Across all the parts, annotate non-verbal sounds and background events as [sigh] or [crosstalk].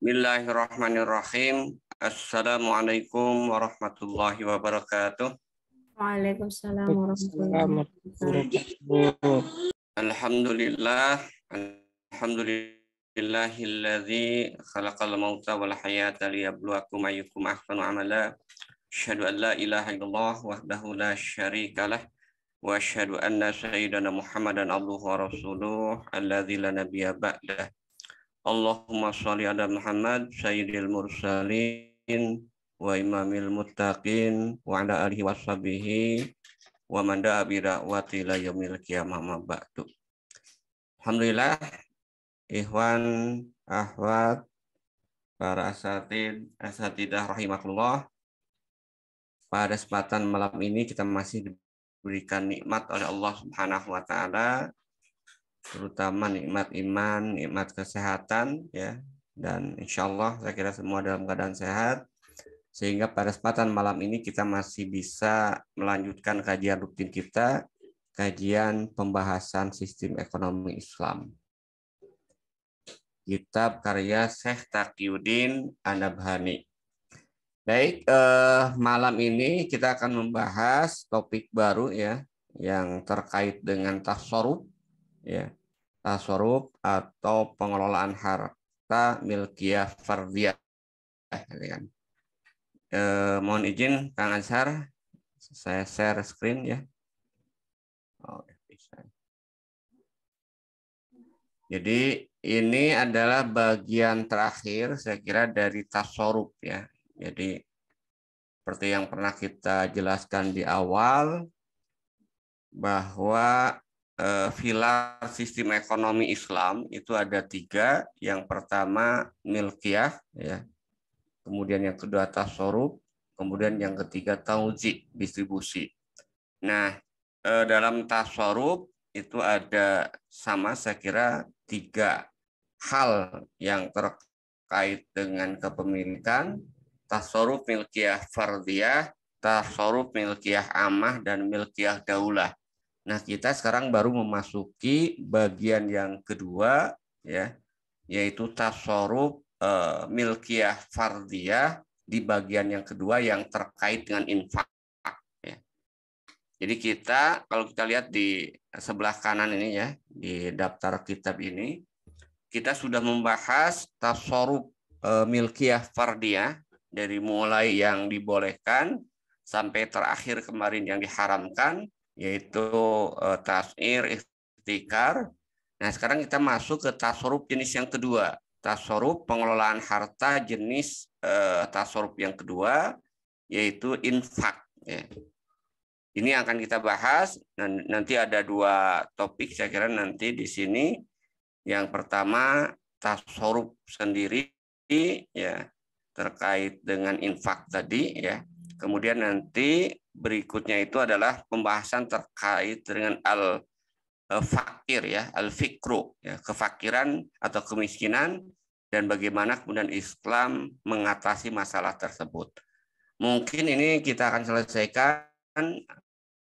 Bismillahirrahmanirrahim. Assalamualaikum warahmatullahi wabarakatuh. Waalaikumsalam warahmatullahi wabarakatuh. Alhamdulillah. Alhamdulillahilladzi khalaqal mauta wal hayata liyabluwakum ayyukum ahsanu amala. Asyhadu an la ilaha illallah wahdahu la syarikalah wa asyhadu anna sayyidana Muhammadan abduhu wa rasuluh alladzi la nabiyya ba'dahu. Allahumma sholli ala Muhammad sayyidil mursalin wa imamil muttaqin wa ala alihi washabihi wa man da'a bi da'wati la yaumil qiyamah ma ba'du. Alhamdulillah ikhwan ahwat para asatid asatidah rahimakumullah pada kesempatan malam ini kita masih diberikan nikmat oleh Allah Subhanahu wa taala terutama nikmat iman, nikmat kesehatan ya. Dan insya Allah saya kira semua dalam keadaan sehat sehingga pada kesempatan malam ini kita masih bisa melanjutkan kajian rutin kita, kajian pembahasan sistem ekonomi Islam. Kitab karya Syekh Taqiyuddin Anabhani. Baik, eh, malam ini kita akan membahas topik baru ya yang terkait dengan tasawuf ya tasorup atau pengelolaan harta milkiyah fardiyah eh, gitu kan. E, mohon izin Kang Ansar saya share screen ya. Oh, ya, bisa. Jadi ini adalah bagian terakhir saya kira dari tasorup ya. Jadi seperti yang pernah kita jelaskan di awal bahwa Eh, pilar sistem ekonomi Islam itu ada tiga. Yang pertama milkyah, ya. kemudian yang kedua tasorub, kemudian yang ketiga tauzi distribusi. Nah eh, dalam tasorub itu ada sama saya kira tiga hal yang terkait dengan kepemilikan tasorub milkyah fardiyah, tasorub milkyah amah dan milkyah daulah Nah, kita sekarang baru memasuki bagian yang kedua ya, yaitu tasarruf eh, milkiyah fardiyah di bagian yang kedua yang terkait dengan infak ya. Jadi kita kalau kita lihat di sebelah kanan ini ya, di daftar kitab ini kita sudah membahas tasarruf eh, milkiyah fardiyah dari mulai yang dibolehkan sampai terakhir kemarin yang diharamkan yaitu uh, eh, tasir, istikar. Nah, sekarang kita masuk ke tasorup jenis yang kedua. tasorup pengelolaan harta jenis uh, eh, tasorup yang kedua yaitu infak ya. Ini akan kita bahas nanti ada dua topik saya kira nanti di sini. Yang pertama tasorup sendiri ya terkait dengan infak tadi ya. Kemudian nanti berikutnya itu adalah pembahasan terkait dengan al e, fakir ya, al fikru ya, kefakiran atau kemiskinan dan bagaimana kemudian Islam mengatasi masalah tersebut. Mungkin ini kita akan selesaikan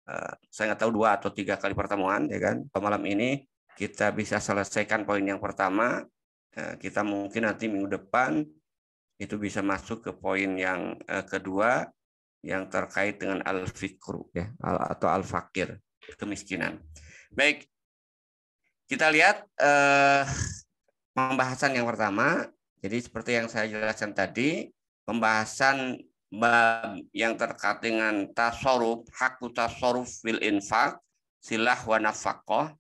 e, saya nggak tahu dua atau tiga kali pertemuan ya kan malam ini kita bisa selesaikan poin yang pertama e, kita mungkin nanti minggu depan itu bisa masuk ke poin yang kedua yang terkait dengan al-fikru ya atau al-fakir kemiskinan. Baik. Kita lihat eh, pembahasan yang pertama. Jadi seperti yang saya jelaskan tadi, pembahasan bab yang terkait dengan tasoruf hak tasoruf fil infak, silah wa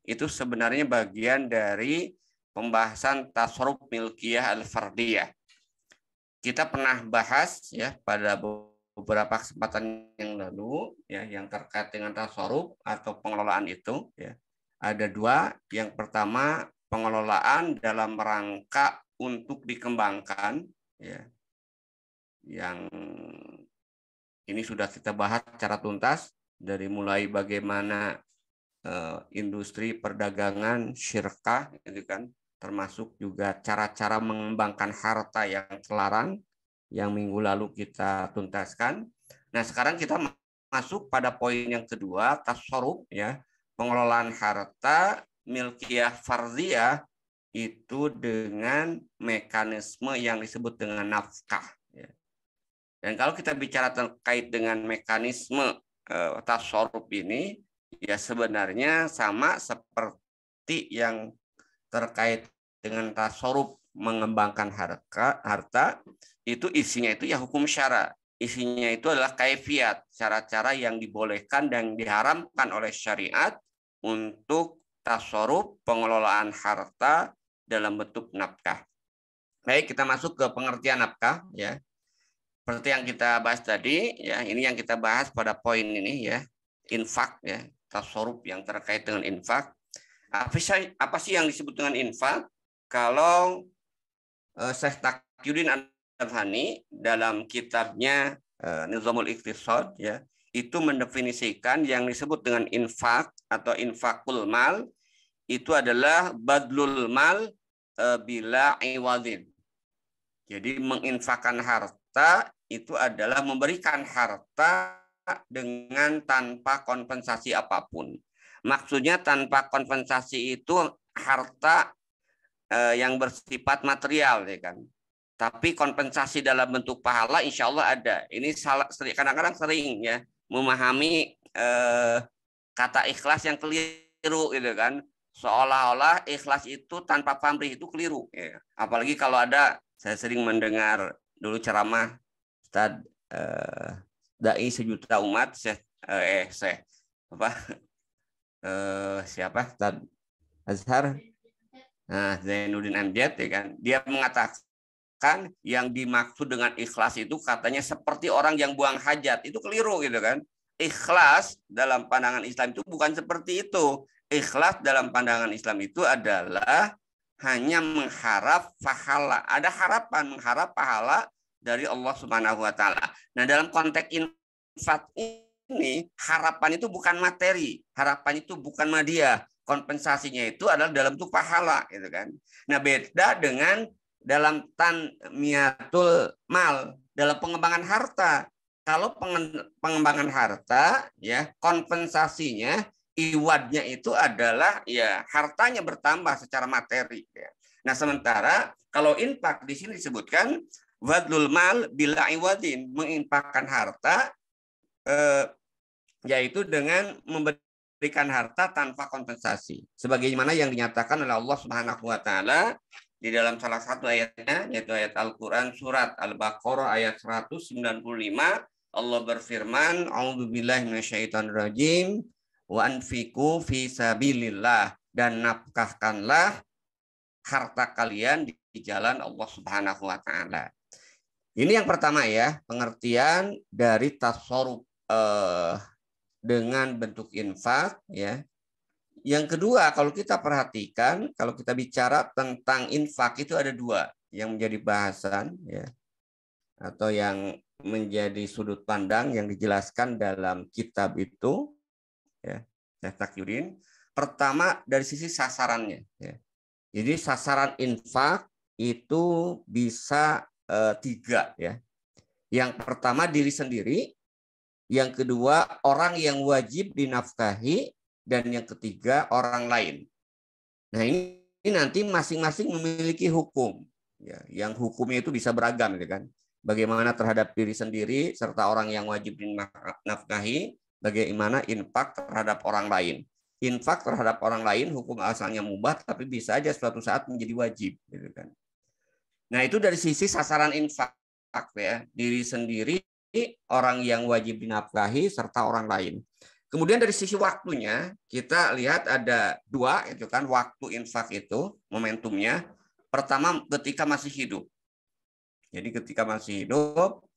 itu sebenarnya bagian dari pembahasan tasoruf milkiyah al-fardiyah. Kita pernah bahas ya pada beberapa kesempatan yang lalu ya yang terkait dengan tasarruf atau pengelolaan itu ya. Ada dua, yang pertama pengelolaan dalam rangka untuk dikembangkan ya. Yang ini sudah kita bahas secara tuntas dari mulai bagaimana eh, industri perdagangan syirkah itu kan termasuk juga cara-cara mengembangkan harta yang terlarang yang minggu lalu kita tuntaskan. Nah, sekarang kita masuk pada poin yang kedua, tasarruf ya, pengelolaan harta milkiyah farziyah itu dengan mekanisme yang disebut dengan nafkah. Ya. Dan kalau kita bicara terkait dengan mekanisme eh, tasarruf ini, ya sebenarnya sama seperti yang terkait dengan tasarruf mengembangkan harta, harta itu isinya itu ya hukum syara. Isinya itu adalah kaifiat, cara-cara yang dibolehkan dan diharamkan oleh syariat untuk tasarruf pengelolaan harta dalam bentuk nafkah. Baik, kita masuk ke pengertian nafkah ya. Seperti yang kita bahas tadi ya, ini yang kita bahas pada poin ini ya, infak ya, tasarruf yang terkait dengan infak. Apa sih sih yang disebut dengan infak? Kalau eh, Syekh Takyudin Al-Hani dalam kitabnya uh, Nizamul Iktisod, ya, itu mendefinisikan yang disebut dengan infak atau infakul mal itu adalah badlul mal uh, bila iwadin. Jadi menginfakkan harta itu adalah memberikan harta dengan tanpa kompensasi apapun. Maksudnya tanpa kompensasi itu harta eh, yang bersifat material ya kan. Tapi kompensasi dalam bentuk pahala insya Allah ada. Ini salah kadang-kadang sering ya memahami eh, kata ikhlas yang keliru gitu kan. Seolah-olah ikhlas itu tanpa pamrih itu keliru. Ya. Apalagi kalau ada saya sering mendengar dulu ceramah Ustaz eh, dai sejuta umat saya eh, eh saya apa [laughs] eh, siapa Ustaz Azhar Nah, Zainuddin Amjad ya kan, dia mengatakan mengatakan yang dimaksud dengan ikhlas itu katanya seperti orang yang buang hajat. Itu keliru gitu kan. Ikhlas dalam pandangan Islam itu bukan seperti itu. Ikhlas dalam pandangan Islam itu adalah hanya mengharap pahala. Ada harapan mengharap pahala dari Allah Subhanahu wa taala. Nah, dalam konteks infak ini harapan itu bukan materi, harapan itu bukan media. Kompensasinya itu adalah dalam tuh pahala gitu kan. Nah, beda dengan dalam tan miatul mal, dalam pengembangan harta. Kalau pengembangan harta, ya kompensasinya iwadnya itu adalah ya hartanya bertambah secara materi. Ya. Nah sementara kalau impak di sini disebutkan wadlul mal bila iwadin menginfakkan harta eh, yaitu dengan memberikan harta tanpa kompensasi sebagaimana yang dinyatakan oleh Allah Subhanahu wa taala di dalam salah satu ayatnya yaitu ayat Al-Qur'an surat Al-Baqarah ayat 195 Allah berfirman rajim wa anfiku fi sabilillah dan nafkahkanlah harta kalian di jalan Allah Subhanahu wa taala. Ini yang pertama ya, pengertian dari tasarruf eh, dengan bentuk infak ya. Yang kedua, kalau kita perhatikan, kalau kita bicara tentang infak itu ada dua yang menjadi bahasan ya atau yang menjadi sudut pandang yang dijelaskan dalam kitab itu ya Yurin. Pertama dari sisi sasarannya ya. Jadi sasaran infak itu bisa e, tiga ya. Yang pertama diri sendiri, yang kedua orang yang wajib dinafkahi, dan yang ketiga orang lain. Nah ini, ini nanti masing-masing memiliki hukum, ya, yang hukumnya itu bisa beragam, ya kan? Bagaimana terhadap diri sendiri serta orang yang wajib dinafkahi, bagaimana infak terhadap orang lain. Infak terhadap orang lain hukum asalnya mubah, tapi bisa aja suatu saat menjadi wajib, gitu kan? Nah itu dari sisi sasaran infak ya, diri sendiri, orang yang wajib dinafkahi serta orang lain. Kemudian dari sisi waktunya, kita lihat ada dua, itu kan waktu infak itu, momentumnya. Pertama, ketika masih hidup. Jadi ketika masih hidup,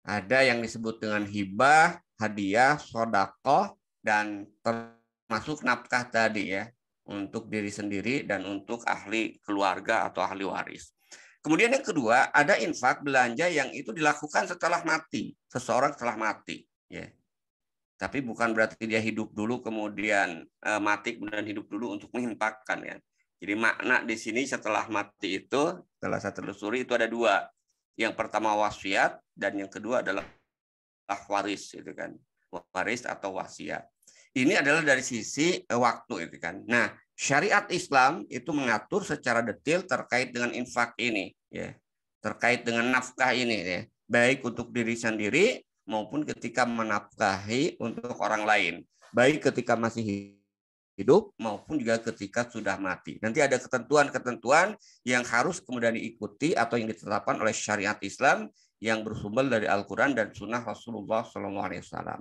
ada yang disebut dengan hibah, hadiah, sodako dan termasuk nafkah tadi ya, untuk diri sendiri dan untuk ahli keluarga atau ahli waris. Kemudian yang kedua, ada infak belanja yang itu dilakukan setelah mati, seseorang setelah mati. Ya. Tapi bukan berarti dia hidup dulu kemudian uh, mati kemudian hidup dulu untuk menghimpakan ya. Jadi makna di sini setelah mati itu setelah saya telusuri itu ada dua. Yang pertama wasiat dan yang kedua adalah waris itu kan. Waris atau wasiat. Ini adalah dari sisi eh, waktu itu kan. Nah, syariat Islam itu mengatur secara detail terkait dengan infak ini ya terkait dengan nafkah ini ya baik untuk diri sendiri maupun ketika menafkahi untuk orang lain, baik ketika masih hidup maupun juga ketika sudah mati. Nanti ada ketentuan-ketentuan yang harus kemudian diikuti atau yang ditetapkan oleh syariat Islam yang bersumber dari Al-Quran dan Sunnah Rasulullah SAW.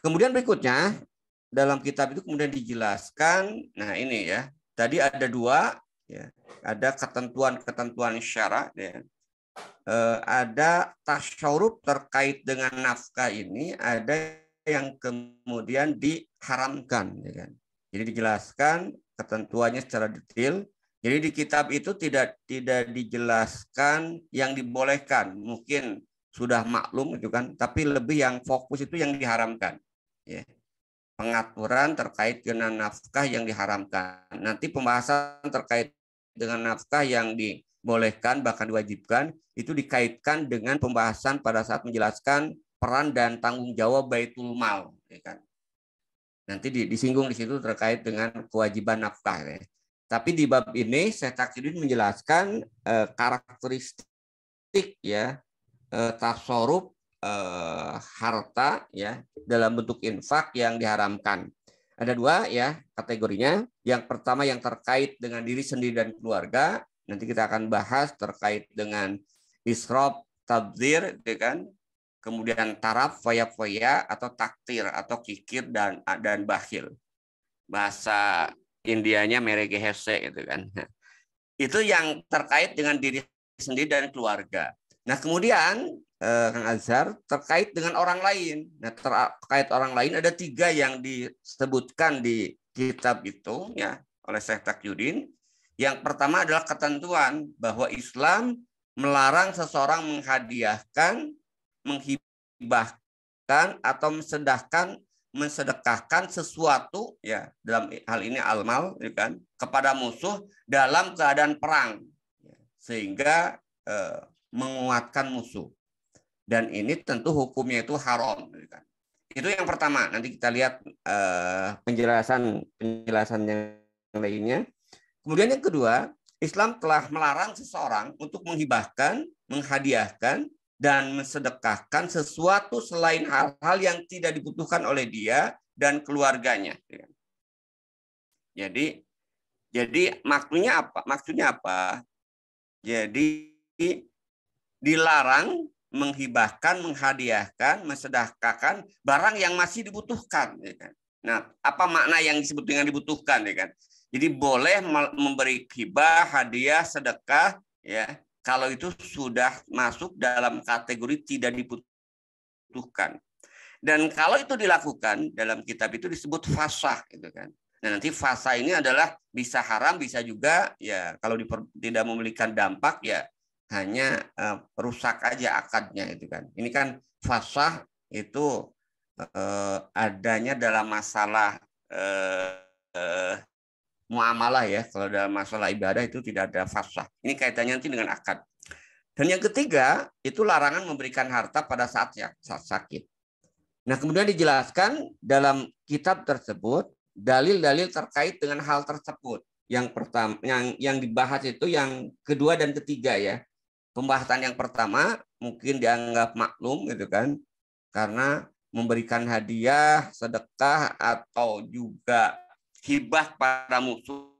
Kemudian berikutnya dalam kitab itu kemudian dijelaskan, nah ini ya, tadi ada dua, ya, ada ketentuan-ketentuan syarat, ya, Eh, ada tasyurub terkait dengan nafkah ini ada yang kemudian diharamkan. Ya kan? Jadi dijelaskan ketentuannya secara detail. Jadi di kitab itu tidak tidak dijelaskan yang dibolehkan. Mungkin sudah maklum itu kan, tapi lebih yang fokus itu yang diharamkan. Ya. Pengaturan terkait dengan nafkah yang diharamkan. Nanti pembahasan terkait dengan nafkah yang di bolehkan bahkan diwajibkan itu dikaitkan dengan pembahasan pada saat menjelaskan peran dan tanggung jawab baitul mal ya kan nanti disinggung di situ terkait dengan kewajiban nafkah ya. tapi di bab ini saya Takidin menjelaskan eh, karakteristik ya eh, tasorup eh, harta ya dalam bentuk infak yang diharamkan ada dua ya kategorinya yang pertama yang terkait dengan diri sendiri dan keluarga Nanti kita akan bahas terkait dengan israf, tabdir, gitu ya kan? kemudian taraf, foya-foya, atau takdir atau kikir, dan dan bahil, Bahasa Indianya merege hese, gitu kan. Nah, itu yang terkait dengan diri sendiri dan keluarga. Nah kemudian eh, Kang Azhar terkait dengan orang lain. Nah terkait orang lain ada tiga yang disebutkan di kitab itu ya oleh Syekh Takyudin. Yang pertama adalah ketentuan bahwa Islam melarang seseorang menghadiahkan, menghibahkan atau mensedahkan mensedekahkan sesuatu ya dalam hal ini almal ya kan kepada musuh dalam keadaan perang ya, sehingga eh, menguatkan musuh dan ini tentu hukumnya itu haram ya kan itu yang pertama nanti kita lihat eh, penjelasan penjelasan yang lainnya Kemudian yang kedua, Islam telah melarang seseorang untuk menghibahkan, menghadiahkan, dan mensedekahkan sesuatu selain hal-hal yang tidak dibutuhkan oleh dia dan keluarganya. Jadi, jadi maksudnya apa? Maksudnya apa? Jadi dilarang menghibahkan, menghadiahkan, mensedekahkan barang yang masih dibutuhkan. Ya kan? Nah, apa makna yang disebut dengan dibutuhkan? Ya kan? Jadi boleh memberi hibah, hadiah, sedekah ya kalau itu sudah masuk dalam kategori tidak dibutuhkan. Dan kalau itu dilakukan dalam kitab itu disebut fasah gitu kan. Nah, nanti fasa ini adalah bisa haram, bisa juga ya kalau diper, tidak memiliki dampak ya hanya uh, rusak aja akadnya itu kan. Ini kan fasah itu uh, adanya dalam masalah uh, uh, muamalah ya kalau ada masalah ibadah itu tidak ada fasa. ini kaitannya nanti dengan akad dan yang ketiga itu larangan memberikan harta pada saat ya, saat sakit nah kemudian dijelaskan dalam kitab tersebut dalil-dalil terkait dengan hal tersebut yang pertama yang yang dibahas itu yang kedua dan ketiga ya pembahasan yang pertama mungkin dianggap maklum gitu kan karena memberikan hadiah sedekah atau juga hibah pada musuh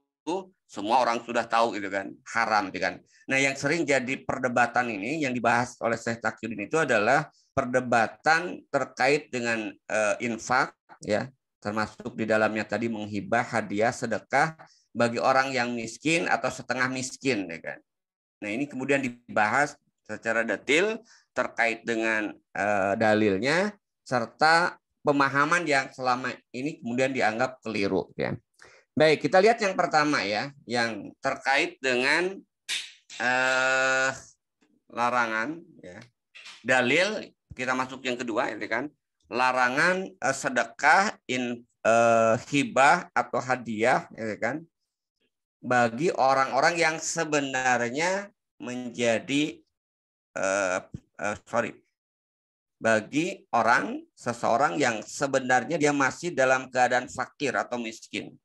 semua orang sudah tahu gitu kan haram gitu kan nah yang sering jadi perdebatan ini yang dibahas oleh Syekh Taqiyuddin itu adalah perdebatan terkait dengan uh, infak ya termasuk di dalamnya tadi menghibah hadiah sedekah bagi orang yang miskin atau setengah miskin ya kan nah ini kemudian dibahas secara detail terkait dengan uh, dalilnya serta pemahaman yang selama ini kemudian dianggap keliru ya. Baik, kita lihat yang pertama ya, yang terkait dengan eh, larangan ya. Dalil kita masuk yang kedua ini ya, kan. Larangan eh, sedekah in eh, hibah atau hadiah ini ya, kan bagi orang-orang yang sebenarnya menjadi eh, eh, sorry bagi orang seseorang yang sebenarnya dia masih dalam keadaan fakir atau miskin.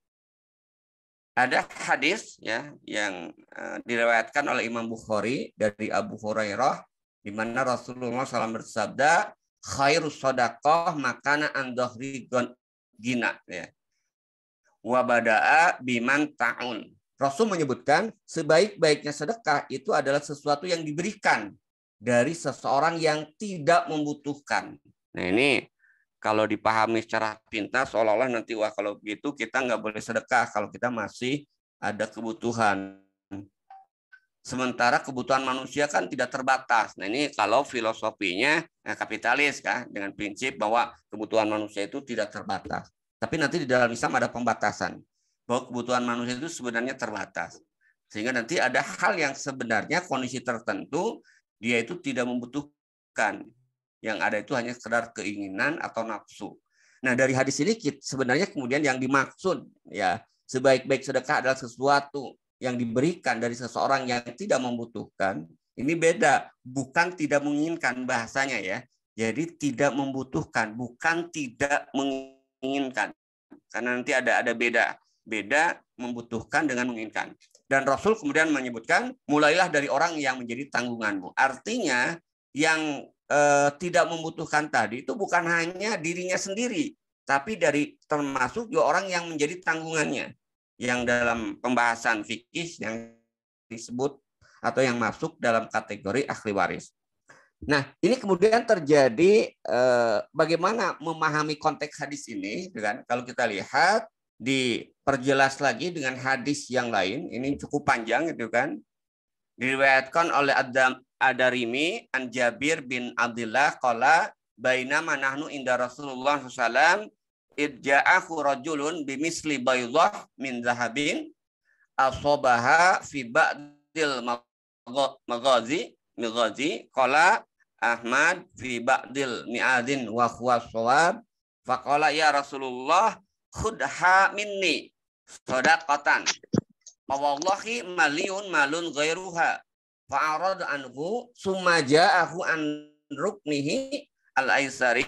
Ada hadis ya yang dilewatkan eh, diriwayatkan oleh Imam Bukhari dari Abu Hurairah di mana Rasulullah SAW bersabda khairu sodakoh makana andohri gina ya. Wabadaa biman ta'un. Rasul menyebutkan sebaik-baiknya sedekah itu adalah sesuatu yang diberikan dari seseorang yang tidak membutuhkan. Nah ini kalau dipahami secara pintas, seolah-olah nanti wah kalau begitu kita nggak boleh sedekah kalau kita masih ada kebutuhan. Sementara kebutuhan manusia kan tidak terbatas. Nah ini kalau filosofinya nah, kapitalis kan dengan prinsip bahwa kebutuhan manusia itu tidak terbatas. Tapi nanti di dalam Islam ada pembatasan bahwa kebutuhan manusia itu sebenarnya terbatas. Sehingga nanti ada hal yang sebenarnya kondisi tertentu dia itu tidak membutuhkan. Yang ada itu hanya sekedar keinginan atau nafsu. Nah, dari hadis ini sebenarnya kemudian yang dimaksud ya, sebaik-baik sedekah adalah sesuatu yang diberikan dari seseorang yang tidak membutuhkan. Ini beda, bukan tidak menginginkan bahasanya ya. Jadi tidak membutuhkan, bukan tidak menginginkan. Karena nanti ada ada beda, beda membutuhkan dengan menginginkan. Dan Rasul kemudian menyebutkan, mulailah dari orang yang menjadi tanggunganmu. Artinya, yang eh, tidak membutuhkan tadi itu bukan hanya dirinya sendiri, tapi dari termasuk juga orang yang menjadi tanggungannya. Yang dalam pembahasan fikih yang disebut atau yang masuk dalam kategori ahli waris. Nah, ini kemudian terjadi eh, bagaimana memahami konteks hadis ini, kan? Kalau kita lihat diperjelas lagi dengan hadis yang lain. Ini cukup panjang gitu kan. Diriwayatkan oleh Adam Adarimi an Jabir bin Abdullah qala baina manahnu inda Rasulullah sallallahu idja'ahu rajulun bimisli baydah min zahabin asobaha fi ba'dil maghazi maghazi qala Ahmad fi ba'dil mi'adin wa huwa ya Rasulullah khudha minni sadaqatan. Wallahi maliun malun ghairuha. Fa'arad anhu sumaja ja'ahu an ruknihi al-aisari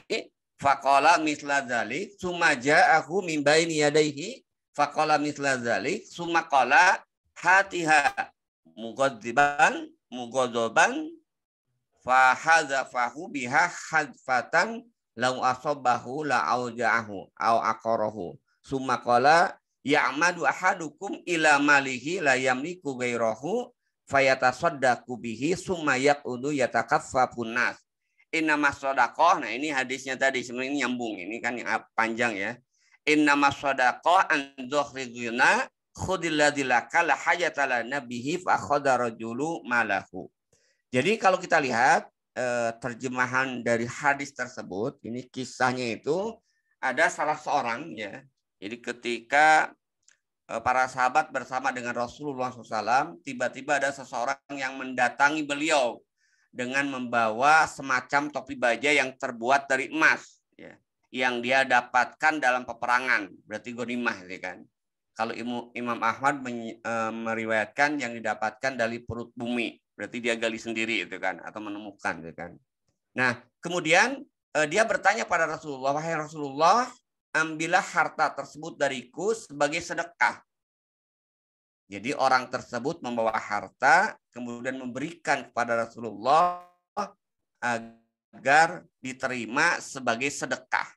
Fakola mithla sumaja summa ja'ahu min baini yadayhi faqala mithla dzalik summa qala hatiha fahaza fahu fahadzafahu biha hadfatan lau asobahu la auja'ahu au akorohu summa qala ya'madu ahadukum ila malihi la yamliku ghairahu fayatasaddaqu bihi summa yaqulu yatakaffafu nas inna sadaqah nah ini hadisnya tadi sebenarnya nyambung ini kan yang panjang ya inna sadaqah an dhuhridina khudilladilaka la hayatala nabihi fa khadara malahu jadi kalau kita lihat Eh, terjemahan dari hadis tersebut, ini kisahnya itu ada salah seorang ya. Jadi ketika eh, para sahabat bersama dengan Rasulullah SAW, tiba-tiba ada seseorang yang mendatangi beliau dengan membawa semacam topi baja yang terbuat dari emas, ya, yang dia dapatkan dalam peperangan, berarti gonimah, ya kan? Kalau Imam Ahmad eh, meriwayatkan yang didapatkan dari perut bumi, Berarti dia gali sendiri itu kan atau menemukan itu kan. Nah, kemudian eh, dia bertanya pada Rasulullah, "Wahai Rasulullah, ambillah harta tersebut dariku sebagai sedekah." Jadi orang tersebut membawa harta kemudian memberikan kepada Rasulullah agar diterima sebagai sedekah.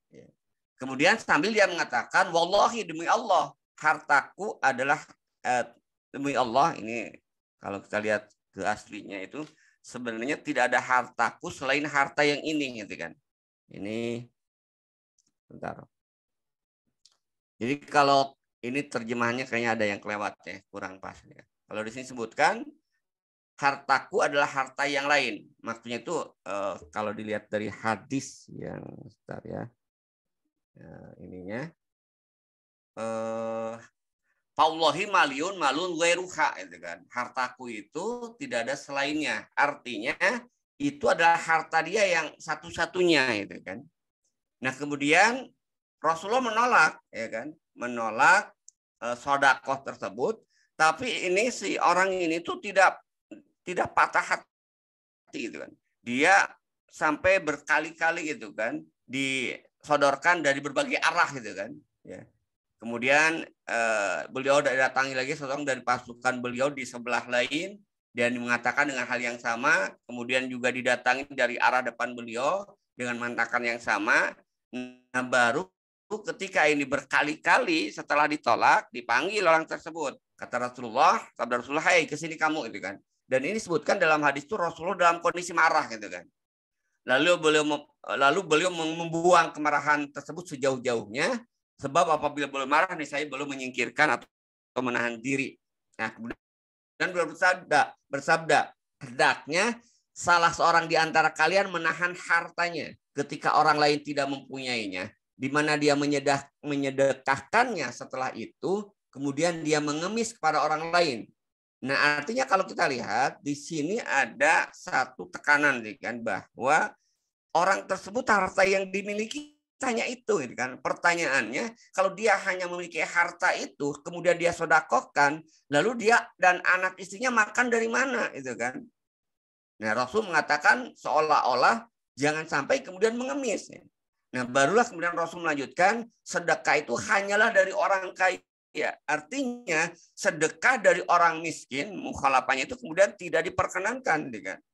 Kemudian sambil dia mengatakan, "Wallahi demi Allah, hartaku adalah eh, demi Allah." Ini kalau kita lihat ke aslinya itu sebenarnya tidak ada hartaku selain harta yang ini gitu kan. Ini bentar. Jadi kalau ini terjemahannya kayaknya ada yang kelewat ya, kurang pas ya. Kalau di sini sebutkan hartaku adalah harta yang lain. Maksudnya itu eh, kalau dilihat dari hadis yang bentar ya. Nah, ininya eh Paulohi maliun malun weruha, gitu kan. Hartaku itu tidak ada selainnya. Artinya itu adalah harta dia yang satu-satunya gitu kan. Nah, kemudian Rasulullah menolak ya kan, menolak e, sodakoh tersebut, tapi ini si orang ini tuh tidak tidak patah hati gitu kan. Dia sampai berkali-kali gitu kan disodorkan dari berbagai arah gitu kan, ya Kemudian eh, beliau datangi lagi seorang dari pasukan beliau di sebelah lain dan mengatakan dengan hal yang sama. Kemudian juga didatangi dari arah depan beliau dengan mantakan yang sama. Nah baru ketika ini berkali-kali setelah ditolak dipanggil orang tersebut. Kata Rasulullah, sabda Rasulullah, hei kesini kamu," gitu kan. Dan ini disebutkan dalam hadis itu Rasulullah dalam kondisi marah gitu kan. Lalu beliau lalu beliau membuang kemarahan tersebut sejauh-jauhnya Sebab apabila belum marah nih saya belum menyingkirkan atau menahan diri. Nah, kemudian dan bersabda, bersabda, hendaknya salah seorang di antara kalian menahan hartanya ketika orang lain tidak mempunyainya, di mana dia menyedah, menyedekahkannya setelah itu, kemudian dia mengemis kepada orang lain. Nah, artinya kalau kita lihat di sini ada satu tekanan kan bahwa orang tersebut harta yang dimiliki Tanya itu gitu kan. Pertanyaannya, kalau dia hanya memiliki harta itu, kemudian dia sodakokan, lalu dia dan anak istrinya makan dari mana itu kan. Nah Rasul mengatakan seolah-olah jangan sampai kemudian mengemis. Ya. Nah barulah kemudian Rasul melanjutkan, sedekah itu hanyalah dari orang kaya artinya sedekah dari orang miskin, mukhalafahnya itu kemudian tidak diperkenankan, dengan. Gitu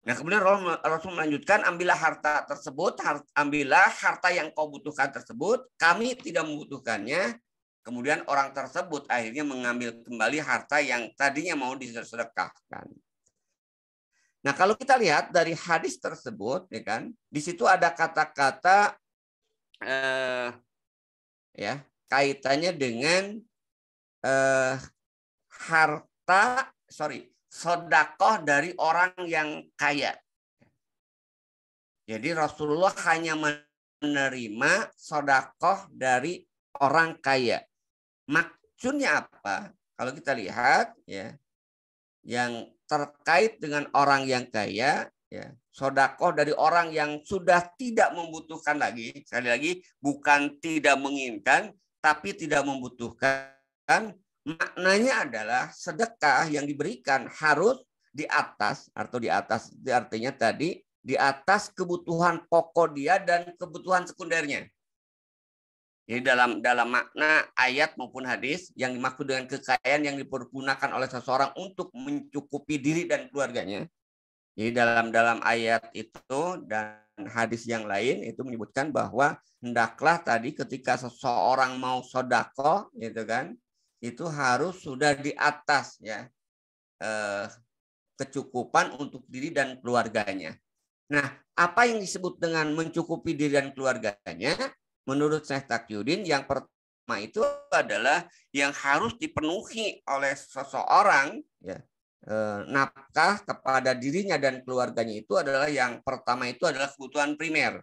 Nah kemudian Rasul melanjutkan, ambillah harta tersebut, ambillah harta yang kau butuhkan tersebut, kami tidak membutuhkannya. Kemudian orang tersebut akhirnya mengambil kembali harta yang tadinya mau disedekahkan. Nah kalau kita lihat dari hadis tersebut, ya kan, di situ ada kata-kata eh, ya kaitannya dengan eh, harta, sorry, sodakoh dari orang yang kaya. Jadi Rasulullah hanya menerima sodakoh dari orang kaya. Maksudnya apa? Kalau kita lihat ya, yang terkait dengan orang yang kaya, ya, sodakoh dari orang yang sudah tidak membutuhkan lagi. Sekali lagi, bukan tidak menginginkan, tapi tidak membutuhkan maknanya adalah sedekah yang diberikan harus di atas atau di atas artinya tadi di atas kebutuhan pokok dia dan kebutuhan sekundernya. Jadi dalam dalam makna ayat maupun hadis yang dimaksud dengan kekayaan yang dipergunakan oleh seseorang untuk mencukupi diri dan keluarganya. Jadi dalam dalam ayat itu dan hadis yang lain itu menyebutkan bahwa hendaklah tadi ketika seseorang mau sodako, gitu kan, itu harus sudah di atas ya eh, kecukupan untuk diri dan keluarganya. Nah, apa yang disebut dengan mencukupi diri dan keluarganya? Menurut Syekh Takyudin, yang pertama itu adalah yang harus dipenuhi oleh seseorang ya eh, nafkah kepada dirinya dan keluarganya itu adalah yang pertama itu adalah kebutuhan primer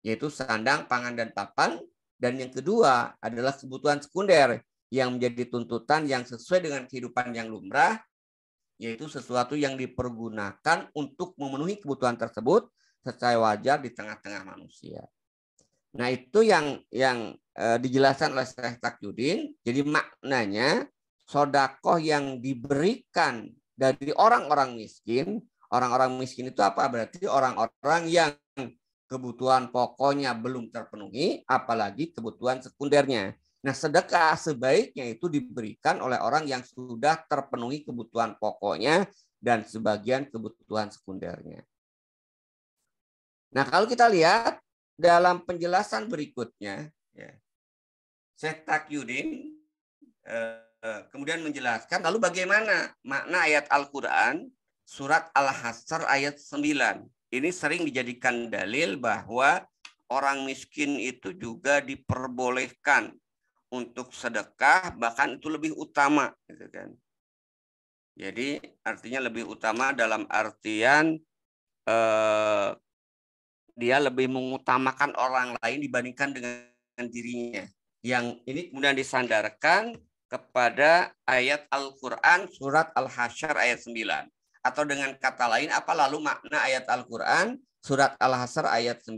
yaitu sandang, pangan dan papan dan yang kedua adalah kebutuhan sekunder yang menjadi tuntutan yang sesuai dengan kehidupan yang lumrah, yaitu sesuatu yang dipergunakan untuk memenuhi kebutuhan tersebut secara wajar di tengah-tengah manusia. Nah itu yang yang e, dijelaskan oleh Syekh Takyudin. Jadi maknanya sodakoh yang diberikan dari orang-orang miskin, orang-orang miskin itu apa? Berarti orang-orang yang kebutuhan pokoknya belum terpenuhi, apalagi kebutuhan sekundernya. Nah, sedekah sebaiknya itu diberikan oleh orang yang sudah terpenuhi kebutuhan pokoknya dan sebagian kebutuhan sekundernya. Nah, kalau kita lihat dalam penjelasan berikutnya, ya, Syekh Takyudin eh, kemudian menjelaskan lalu bagaimana makna ayat Al-Quran surat Al-Hasr ayat 9. Ini sering dijadikan dalil bahwa orang miskin itu juga diperbolehkan untuk sedekah bahkan itu lebih utama gitu kan. Jadi artinya lebih utama dalam artian eh, dia lebih mengutamakan orang lain dibandingkan dengan dirinya. Yang ini kemudian disandarkan kepada ayat Al-Qur'an surat Al-Hasyr ayat 9 atau dengan kata lain apa lalu makna ayat Al-Qur'an surat Al-Hasyr ayat 9.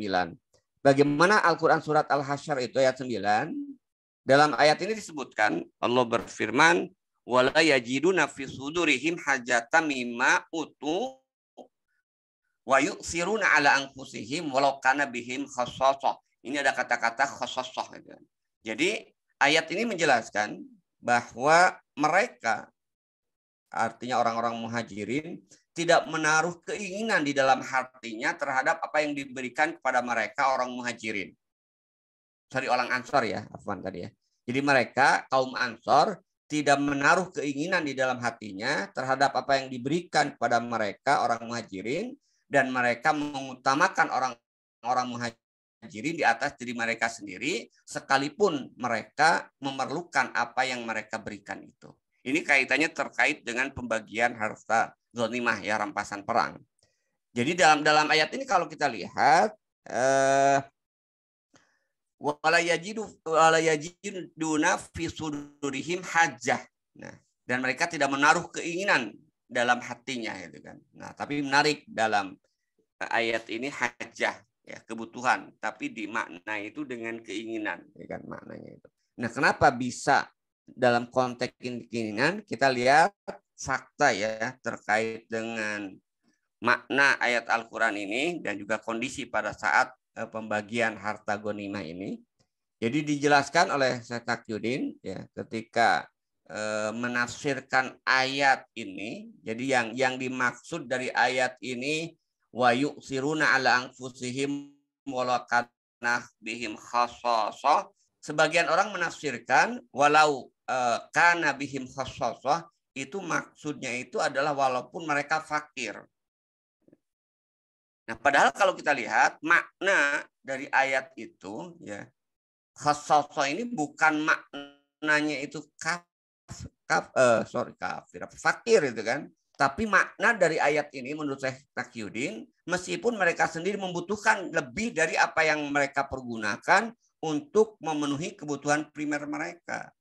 Bagaimana Al-Qur'an surat Al-Hasyr itu ayat 9? Dalam ayat ini disebutkan Allah berfirman wala yajiduna fi sudurihim hajatan mimma utu wa yu'siruna ala anfusihim walau kana bihim khassasah. Ini ada kata-kata khassasah gitu. Jadi ayat ini menjelaskan bahwa mereka artinya orang-orang muhajirin tidak menaruh keinginan di dalam hatinya terhadap apa yang diberikan kepada mereka orang muhajirin sorry orang Ansor ya, Afwan tadi ya. Jadi mereka kaum Ansor tidak menaruh keinginan di dalam hatinya terhadap apa yang diberikan kepada mereka orang muhajirin dan mereka mengutamakan orang-orang muhajirin di atas diri mereka sendiri sekalipun mereka memerlukan apa yang mereka berikan itu. Ini kaitannya terkait dengan pembagian harta zonimah ya rampasan perang. Jadi dalam dalam ayat ini kalau kita lihat eh, wala yajidu wala yajiduna fi sudurihim Nah, dan mereka tidak menaruh keinginan dalam hatinya gitu kan. Nah, tapi menarik dalam eh, ayat ini hajah ya kebutuhan, tapi dimaknai itu dengan keinginan ya kan maknanya itu. Nah, kenapa bisa dalam konteks keinginan kita lihat fakta ya terkait dengan makna ayat Al-Qur'an ini dan juga kondisi pada saat Eh, pembagian harta gonima ini. Jadi dijelaskan oleh Yudin ya ketika e, menafsirkan ayat ini. Jadi yang yang dimaksud dari ayat ini wa yu'siruna ala anfusihim walakanah bihim khasasah. Sebagian orang menafsirkan walau e, kana bihim khasasah itu maksudnya itu adalah walaupun mereka fakir. Nah, padahal kalau kita lihat makna dari ayat itu ya khasasa ini bukan maknanya itu kaf, kaf eh, sorry kafir fakir itu kan. Tapi makna dari ayat ini menurut saya Takyudin meskipun mereka sendiri membutuhkan lebih dari apa yang mereka pergunakan untuk memenuhi kebutuhan primer mereka.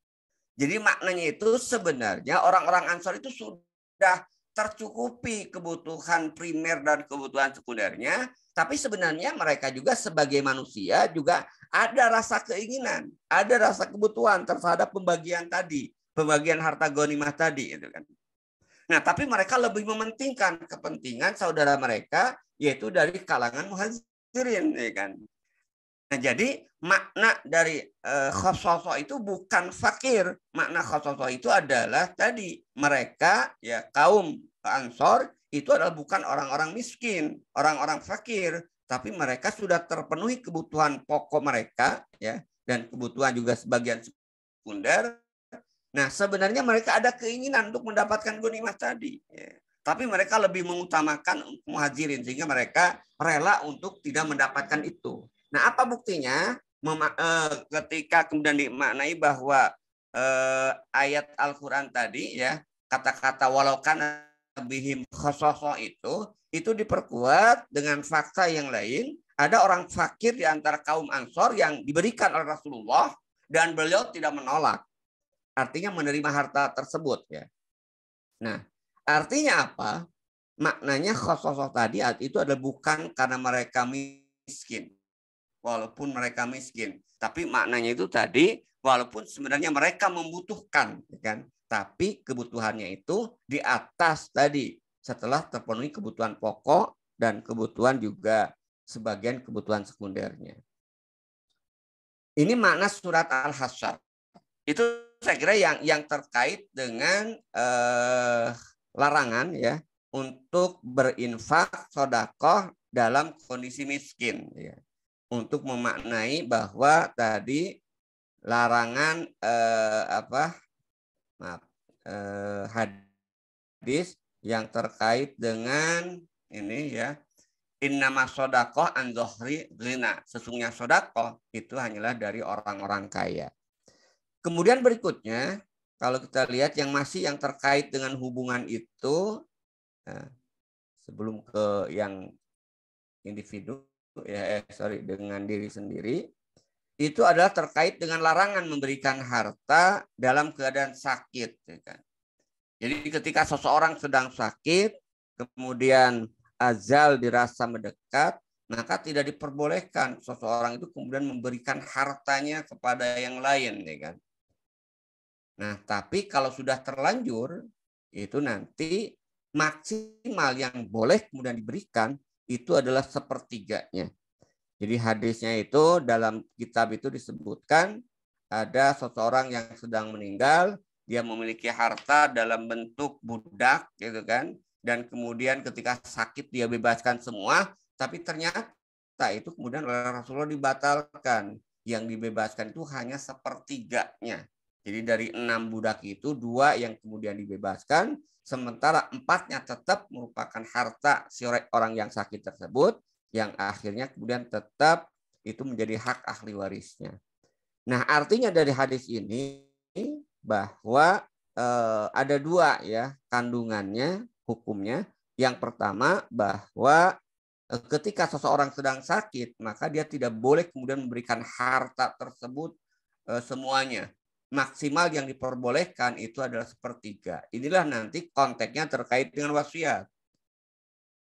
Jadi maknanya itu sebenarnya orang-orang Ansor itu sudah tercukupi kebutuhan primer dan kebutuhan sekundernya, tapi sebenarnya mereka juga sebagai manusia juga ada rasa keinginan, ada rasa kebutuhan terhadap pembagian tadi, pembagian harta gonimah tadi itu kan. Nah, tapi mereka lebih mementingkan kepentingan saudara mereka yaitu dari kalangan muhajirin ya kan. Nah, jadi makna dari uh, eh, khososo itu bukan fakir. Makna khososo itu adalah tadi mereka ya kaum ansor itu adalah bukan orang-orang miskin, orang-orang fakir, tapi mereka sudah terpenuhi kebutuhan pokok mereka ya dan kebutuhan juga sebagian sekunder. Nah, sebenarnya mereka ada keinginan untuk mendapatkan gunimah tadi. Ya. Tapi mereka lebih mengutamakan muhajirin sehingga mereka rela untuk tidak mendapatkan itu. Nah, apa buktinya? Mema eh, ketika kemudian dimaknai bahwa eh, ayat Al-Qur'an tadi ya, kata-kata walaukan bihim khososo itu itu diperkuat dengan fakta yang lain. Ada orang fakir di antara kaum Ansor yang diberikan oleh Rasulullah dan beliau tidak menolak. Artinya menerima harta tersebut ya. Nah, artinya apa? Maknanya khososoh tadi itu adalah bukan karena mereka miskin, walaupun mereka miskin. Tapi maknanya itu tadi walaupun sebenarnya mereka membutuhkan ya kan, tapi kebutuhannya itu di atas tadi setelah terpenuhi kebutuhan pokok dan kebutuhan juga sebagian kebutuhan sekundernya. Ini makna surat Al-Hasyr. Itu saya kira yang yang terkait dengan eh, larangan ya untuk berinfak sodakoh dalam kondisi miskin. Ya untuk memaknai bahwa tadi larangan eh, apa maaf eh, hadis yang terkait dengan ini ya innama nama an zohri zina sesungguhnya sodako itu hanyalah dari orang-orang kaya kemudian berikutnya kalau kita lihat yang masih yang terkait dengan hubungan itu nah, sebelum ke yang individu ya eh, sorry dengan diri sendiri itu adalah terkait dengan larangan memberikan harta dalam keadaan sakit. Ya kan? Jadi ketika seseorang sedang sakit, kemudian azal dirasa mendekat, maka tidak diperbolehkan seseorang itu kemudian memberikan hartanya kepada yang lain, ya kan? Nah, tapi kalau sudah terlanjur, itu nanti maksimal yang boleh kemudian diberikan itu adalah sepertiganya. Jadi hadisnya itu dalam kitab itu disebutkan ada seseorang yang sedang meninggal, dia memiliki harta dalam bentuk budak gitu kan, dan kemudian ketika sakit dia bebaskan semua, tapi ternyata itu kemudian oleh Rasulullah dibatalkan. Yang dibebaskan itu hanya sepertiganya. Jadi dari enam budak itu dua yang kemudian dibebaskan, sementara empatnya tetap merupakan harta si orang yang sakit tersebut, yang akhirnya kemudian tetap itu menjadi hak ahli warisnya. Nah artinya dari hadis ini bahwa eh, ada dua ya kandungannya hukumnya. Yang pertama bahwa eh, ketika seseorang sedang sakit maka dia tidak boleh kemudian memberikan harta tersebut eh, semuanya maksimal yang diperbolehkan itu adalah sepertiga. Inilah nanti konteksnya terkait dengan wasiat.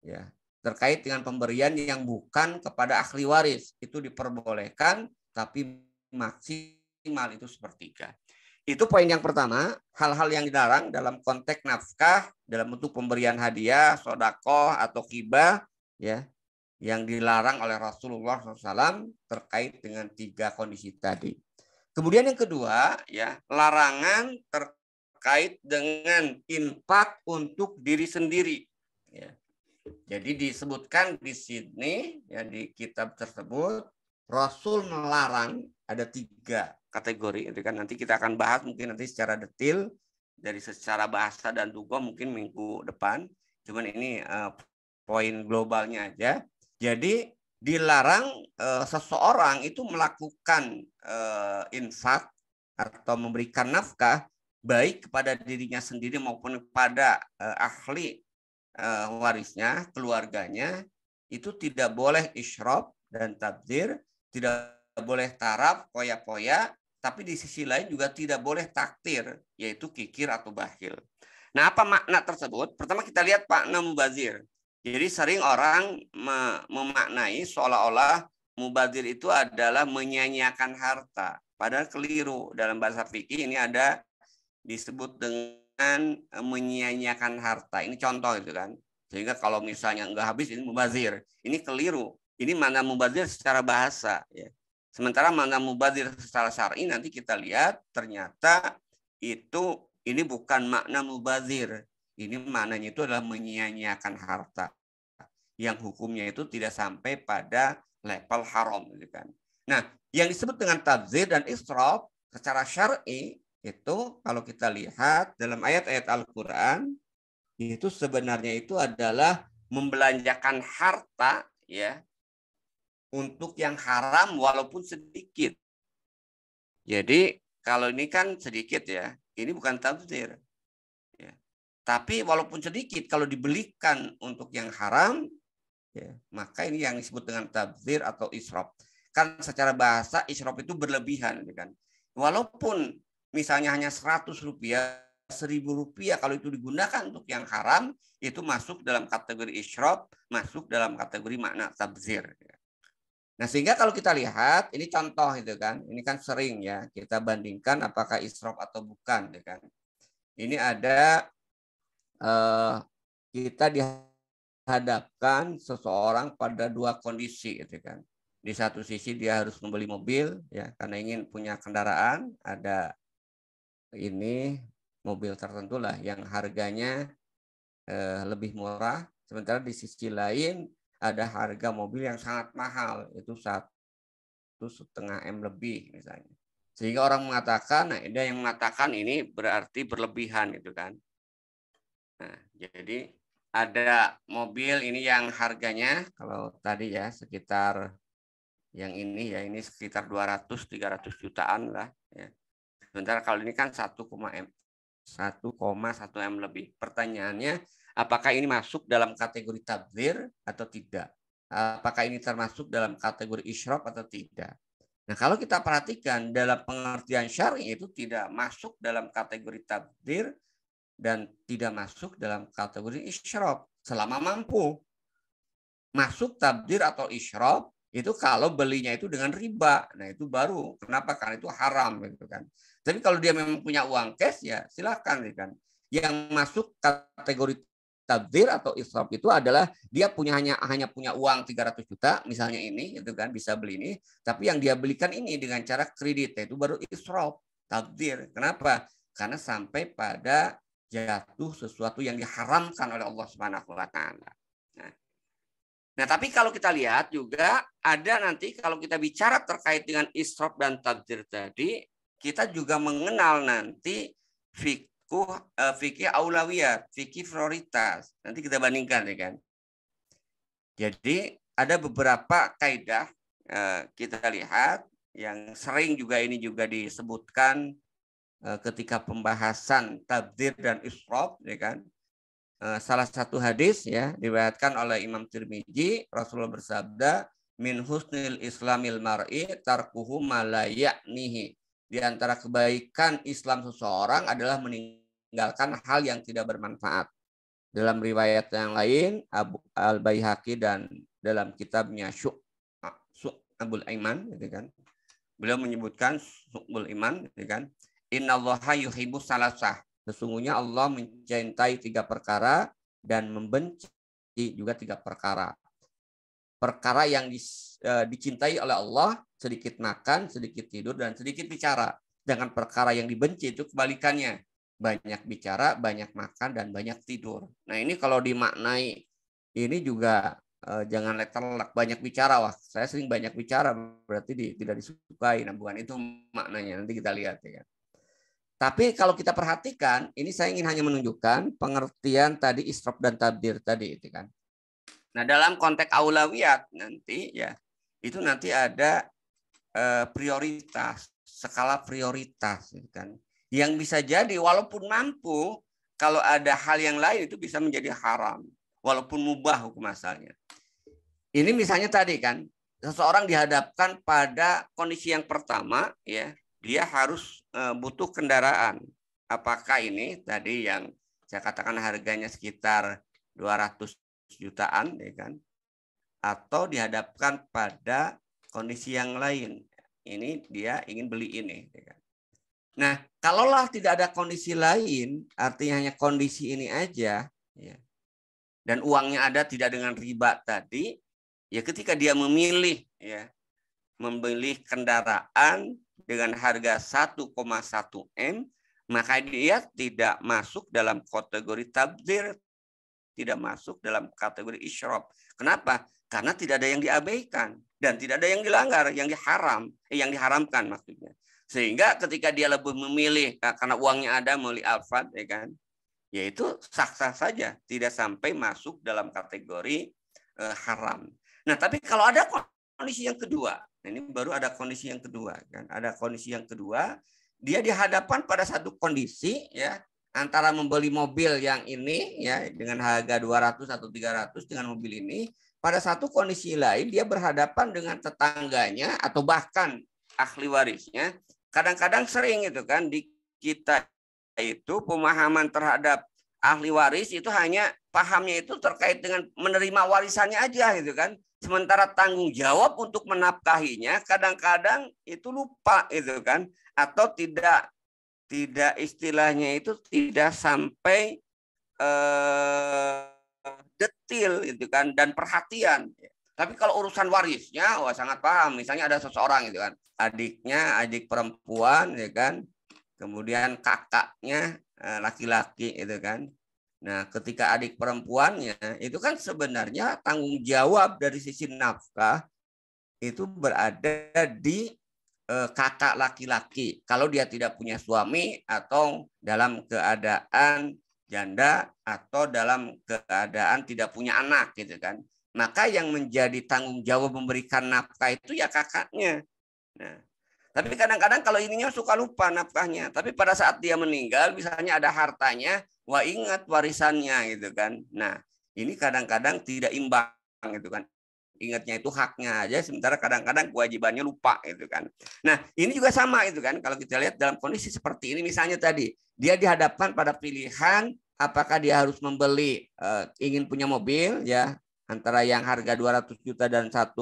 Ya, terkait dengan pemberian yang bukan kepada ahli waris itu diperbolehkan tapi maksimal itu sepertiga. Itu poin yang pertama, hal-hal yang dilarang dalam konteks nafkah dalam bentuk pemberian hadiah, sodakoh atau kibah, ya yang dilarang oleh Rasulullah SAW terkait dengan tiga kondisi tadi. Kemudian yang kedua, ya, larangan terkait dengan impak untuk diri sendiri. Ya. Jadi disebutkan di sini, ya, di kitab tersebut, Rasul melarang ada tiga kategori. Itu kan nanti kita akan bahas mungkin nanti secara detail dari secara bahasa dan duga mungkin minggu depan. Cuman ini uh, poin globalnya aja. Jadi dilarang e, seseorang itu melakukan e, infak atau memberikan nafkah baik kepada dirinya sendiri maupun kepada e, ahli e, warisnya, keluarganya itu tidak boleh isyrop dan tabdir, tidak boleh taraf, koya-koya, tapi di sisi lain juga tidak boleh takdir, yaitu kikir atau bahil. Nah, apa makna tersebut? Pertama kita lihat makna mubazir. Jadi sering orang memaknai seolah-olah mubazir itu adalah menyanyiakan harta. Padahal keliru. Dalam bahasa fikih ini ada disebut dengan e, menyanyiakan harta. Ini contoh itu kan. Sehingga kalau misalnya nggak habis ini mubazir. Ini keliru. Ini mana mubazir secara bahasa. Ya. Sementara mana mubazir secara syar'i nanti kita lihat ternyata itu ini bukan makna mubazir. Ini maknanya itu adalah menyia-nyiakan harta yang hukumnya itu tidak sampai pada level haram gitu kan. Nah, yang disebut dengan tabzir dan israf secara syar'i itu kalau kita lihat dalam ayat-ayat Al-Qur'an itu sebenarnya itu adalah membelanjakan harta ya untuk yang haram walaupun sedikit. Jadi kalau ini kan sedikit ya, ini bukan tabzir. Tapi walaupun sedikit kalau dibelikan untuk yang haram, ya, maka ini yang disebut dengan tabzir atau israf. Kan secara bahasa israf itu berlebihan, ya kan? Walaupun misalnya hanya 100 rupiah, 1000 rupiah kalau itu digunakan untuk yang haram, itu masuk dalam kategori israf, masuk dalam kategori makna tabzir. Ya. Nah sehingga kalau kita lihat, ini contoh itu kan, ini kan sering ya kita bandingkan apakah israf atau bukan, ya kan? Ini ada uh, kita dihadapkan seseorang pada dua kondisi gitu kan. Di satu sisi dia harus membeli mobil ya karena ingin punya kendaraan, ada ini mobil tertentu lah yang harganya uh, lebih murah. Sementara di sisi lain ada harga mobil yang sangat mahal, itu satu setengah m lebih misalnya. Sehingga orang mengatakan, nah ada yang mengatakan ini berarti berlebihan gitu kan. Nah, jadi ada mobil ini yang harganya kalau tadi ya sekitar yang ini ya ini sekitar 200 300 jutaan lah ya. Sebentar kalau ini kan satu M 1,1 M lebih. Pertanyaannya apakah ini masuk dalam kategori tabdir atau tidak? Apakah ini termasuk dalam kategori isyraf atau tidak? Nah, kalau kita perhatikan dalam pengertian syar'i itu tidak masuk dalam kategori tabdir dan tidak masuk dalam kategori isyrab selama mampu. Masuk tabdir atau isyrab itu kalau belinya itu dengan riba. Nah, itu baru. Kenapa? Karena itu haram gitu kan. Tapi kalau dia memang punya uang cash ya silakan gitu kan. Yang masuk kategori tabdir atau israf itu adalah dia punya hanya hanya punya uang 300 juta misalnya ini gitu kan bisa beli ini tapi yang dia belikan ini dengan cara kredit itu baru israf tabdir kenapa karena sampai pada jatuh sesuatu yang diharamkan oleh Allah Subhanahu wa taala. Nah. nah, tapi kalau kita lihat juga ada nanti kalau kita bicara terkait dengan istrof dan tadzir tadi, kita juga mengenal nanti fikuh eh, fikih aulawiyah, fikih prioritas. Nanti kita bandingkan ya kan. Jadi ada beberapa kaidah eh, kita lihat yang sering juga ini juga disebutkan ketika pembahasan tabdir dan israf ya kan salah satu hadis ya diriwayatkan oleh Imam Tirmizi Rasulullah bersabda min husnil islamil mar'i tarkuhu malayaknihi di antara kebaikan Islam seseorang adalah meninggalkan hal yang tidak bermanfaat dalam riwayat yang lain Abu Al Baihaqi dan dalam kitabnya Syuk Abul Aiman gitu kan beliau menyebutkan Syukul Iman gitu kan Innallaha yuhibbu salasah. Sesungguhnya Allah mencintai tiga perkara dan membenci juga tiga perkara. Perkara yang e, dicintai oleh Allah sedikit makan, sedikit tidur dan sedikit bicara. Dengan perkara yang dibenci itu kebalikannya. Banyak bicara, banyak makan dan banyak tidur. Nah, ini kalau dimaknai ini juga e, jangan letelak banyak bicara wah. Saya sering banyak bicara berarti di, tidak disukai. Nah, bukan itu maknanya. Nanti kita lihat ya. Tapi kalau kita perhatikan, ini saya ingin hanya menunjukkan pengertian tadi istrof dan tabdir tadi itu kan. Nah, dalam konteks aulawiyat nanti ya, itu nanti ada eh, prioritas, skala prioritas gitu kan. Yang bisa jadi walaupun mampu kalau ada hal yang lain itu bisa menjadi haram, walaupun mubah hukum asalnya. Ini misalnya tadi kan, seseorang dihadapkan pada kondisi yang pertama ya dia harus eh, butuh kendaraan. Apakah ini tadi yang saya katakan harganya sekitar 200 jutaan ya kan? Atau dihadapkan pada kondisi yang lain. Ini dia ingin beli ini ya kan? Nah, kalaulah tidak ada kondisi lain, artinya hanya kondisi ini aja ya. Dan uangnya ada tidak dengan riba tadi, ya ketika dia memilih ya memilih kendaraan dengan harga 1,1 M, maka dia tidak masuk dalam kategori tabdir, tidak masuk dalam kategori isyrop. Kenapa? Karena tidak ada yang diabaikan dan tidak ada yang dilanggar, yang diharam, eh, yang diharamkan maksudnya. Sehingga ketika dia lebih memilih eh, karena uangnya ada melalui alfat, ya kan, yaitu sah-sah saja, tidak sampai masuk dalam kategori eh, haram. Nah, tapi kalau ada kondisi yang kedua, Nah, ini baru ada kondisi yang kedua kan. Ada kondisi yang kedua, dia dihadapan pada satu kondisi ya antara membeli mobil yang ini ya dengan harga 200 atau 300 dengan mobil ini pada satu kondisi lain dia berhadapan dengan tetangganya atau bahkan ahli warisnya kadang-kadang sering itu kan di kita itu pemahaman terhadap ahli waris itu hanya pahamnya itu terkait dengan menerima warisannya aja gitu kan Sementara tanggung jawab untuk menafkahinya kadang-kadang itu lupa itu kan atau tidak tidak istilahnya itu tidak sampai eh, detil itu kan dan perhatian. Tapi kalau urusan warisnya wah sangat paham. Misalnya ada seseorang itu kan adiknya adik perempuan ya kan kemudian kakaknya eh, laki-laki itu kan Nah, ketika adik perempuannya itu kan sebenarnya tanggung jawab dari sisi nafkah itu berada di e, kakak laki-laki. Kalau dia tidak punya suami atau dalam keadaan janda atau dalam keadaan tidak punya anak gitu kan. Maka yang menjadi tanggung jawab memberikan nafkah itu ya kakaknya. Nah, tapi kadang-kadang kalau ininya suka lupa nafkahnya. Tapi pada saat dia meninggal, misalnya ada hartanya, wah ingat warisannya gitu kan. Nah, ini kadang-kadang tidak imbang gitu kan. Ingatnya itu haknya aja, sementara kadang-kadang kewajibannya lupa gitu kan. Nah, ini juga sama gitu kan. Kalau kita lihat dalam kondisi seperti ini, misalnya tadi dia dihadapkan pada pilihan apakah dia harus membeli uh, ingin punya mobil ya antara yang harga 200 juta dan 1,1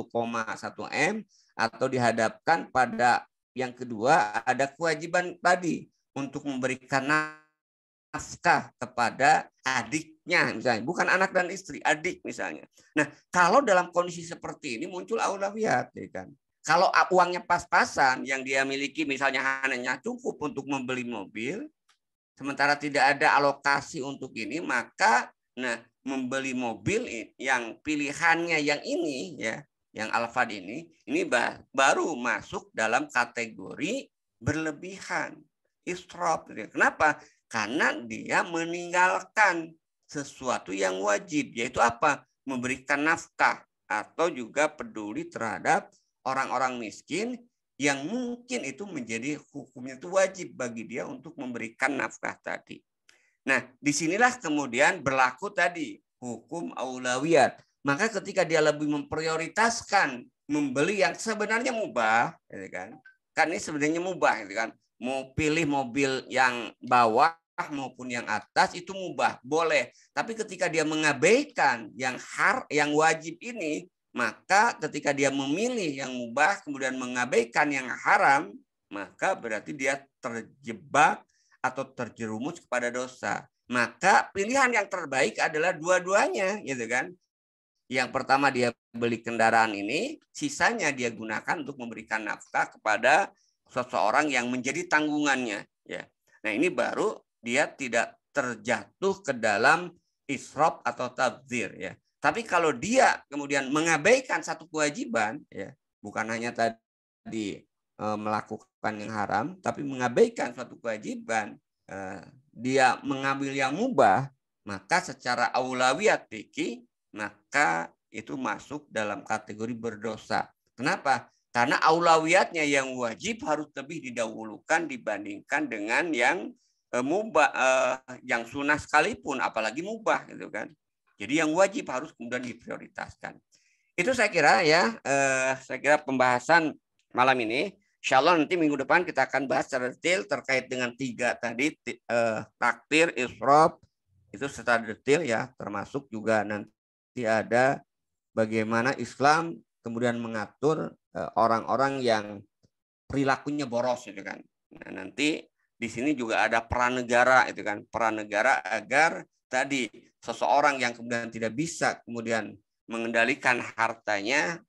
M atau dihadapkan pada yang kedua, ada kewajiban tadi untuk memberikan nafkah kepada adiknya misalnya, bukan anak dan istri, adik misalnya. Nah, kalau dalam kondisi seperti ini muncul aulawiyat ya kan. Kalau uangnya pas-pasan yang dia miliki misalnya hanya cukup untuk membeli mobil, sementara tidak ada alokasi untuk ini, maka nah membeli mobil yang pilihannya yang ini ya yang alfa ini ini baru masuk dalam kategori berlebihan istrop kenapa karena dia meninggalkan sesuatu yang wajib yaitu apa memberikan nafkah atau juga peduli terhadap orang-orang miskin yang mungkin itu menjadi hukumnya itu wajib bagi dia untuk memberikan nafkah tadi. Nah, disinilah kemudian berlaku tadi hukum aulawiyat maka ketika dia lebih memprioritaskan membeli yang sebenarnya mubah, gitu kan? Kan ini sebenarnya mubah, gitu kan? Mau pilih mobil yang bawah maupun yang atas itu mubah, boleh. Tapi ketika dia mengabaikan yang har yang wajib ini, maka ketika dia memilih yang mubah kemudian mengabaikan yang haram, maka berarti dia terjebak atau terjerumus kepada dosa. Maka pilihan yang terbaik adalah dua-duanya, gitu kan? Yang pertama dia beli kendaraan ini, sisanya dia gunakan untuk memberikan nafkah kepada seseorang yang menjadi tanggungannya. Ya. Nah ini baru dia tidak terjatuh ke dalam israf atau tabzir ya. Tapi kalau dia kemudian mengabaikan satu kewajiban ya, bukan hanya tadi e, melakukan yang haram, tapi mengabaikan suatu kewajiban, e, dia mengambil yang mubah, maka secara aulawiyat fikih maka itu masuk dalam kategori berdosa. Kenapa? Karena aulawiatnya yang wajib harus lebih didahulukan dibandingkan dengan yang e, mubah, e, yang sunnah sekalipun, apalagi mubah gitu kan. Jadi yang wajib harus kemudian diprioritaskan. Itu saya kira ya, e, saya kira pembahasan malam ini. Insya Allah nanti minggu depan kita akan bahas secara detail terkait dengan tiga tadi, takdir, isrof itu secara detail ya, termasuk juga nanti pasti ada bagaimana Islam kemudian mengatur eh, orang-orang yang perilakunya boros itu kan. Nah, nanti di sini juga ada peran negara itu kan, peran negara agar tadi seseorang yang kemudian tidak bisa kemudian mengendalikan hartanya,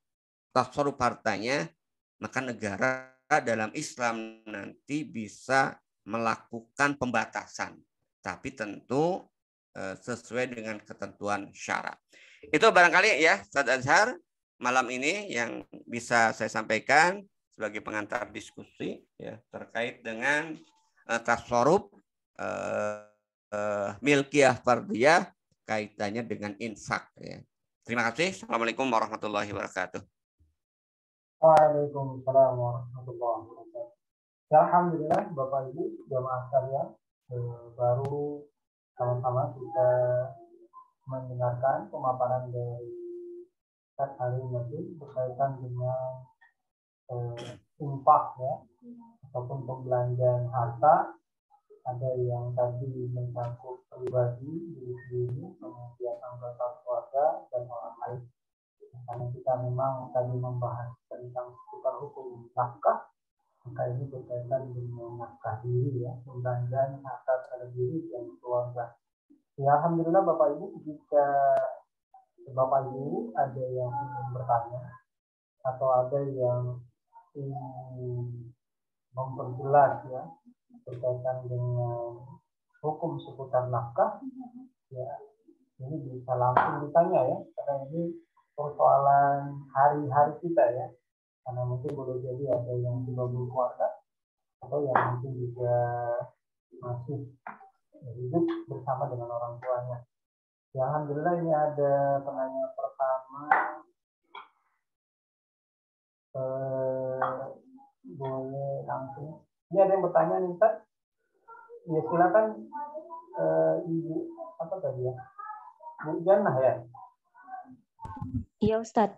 tasarruf hartanya, maka negara dalam Islam nanti bisa melakukan pembatasan. Tapi tentu eh, sesuai dengan ketentuan syarat. Itu barangkali ya Ustaz Azhar malam ini yang bisa saya sampaikan sebagai pengantar diskusi ya terkait dengan uh, eh, tasarruf uh, eh, uh, eh, milkiyah fardiyah kaitannya dengan infak ya. Terima kasih. Assalamualaikum warahmatullahi wabarakatuh. Waalaikumsalam warahmatullahi wabarakatuh. Ya, Alhamdulillah Bapak Ibu jamaah sekalian baru sama-sama kita mendengarkan pemaparan dari Kak hari Nasib berkaitan dengan eh, impak ya ataupun pembelanjaan harta ada yang tadi mencakup pribadi diri sendiri kemudian anggota keluarga dan orang lain karena kita memang tadi membahas tentang seputar hukum nafkah maka ini berkaitan dengan nafkah diri ya pembelanjaan harta terhadap dan keluarga Ya, Alhamdulillah Bapak Ibu, jika Bapak Ibu ada yang ingin bertanya atau ada yang ingin memperjelas ya berkaitan dengan hukum seputar nafkah, ya ini bisa langsung ditanya ya, karena ini persoalan hari-hari kita ya, karena mungkin boleh jadi ada yang juga belum keluarga atau yang mungkin juga masih hidup bersama dengan orang tuanya. Ya, Alhamdulillah ini ada penanya pertama. Eh, boleh langsung. Ini ada yang bertanya nih, Ustaz. Ya silakan eh, Ibu apa tadi ya? Bu Jannah ya? Iya Ustaz.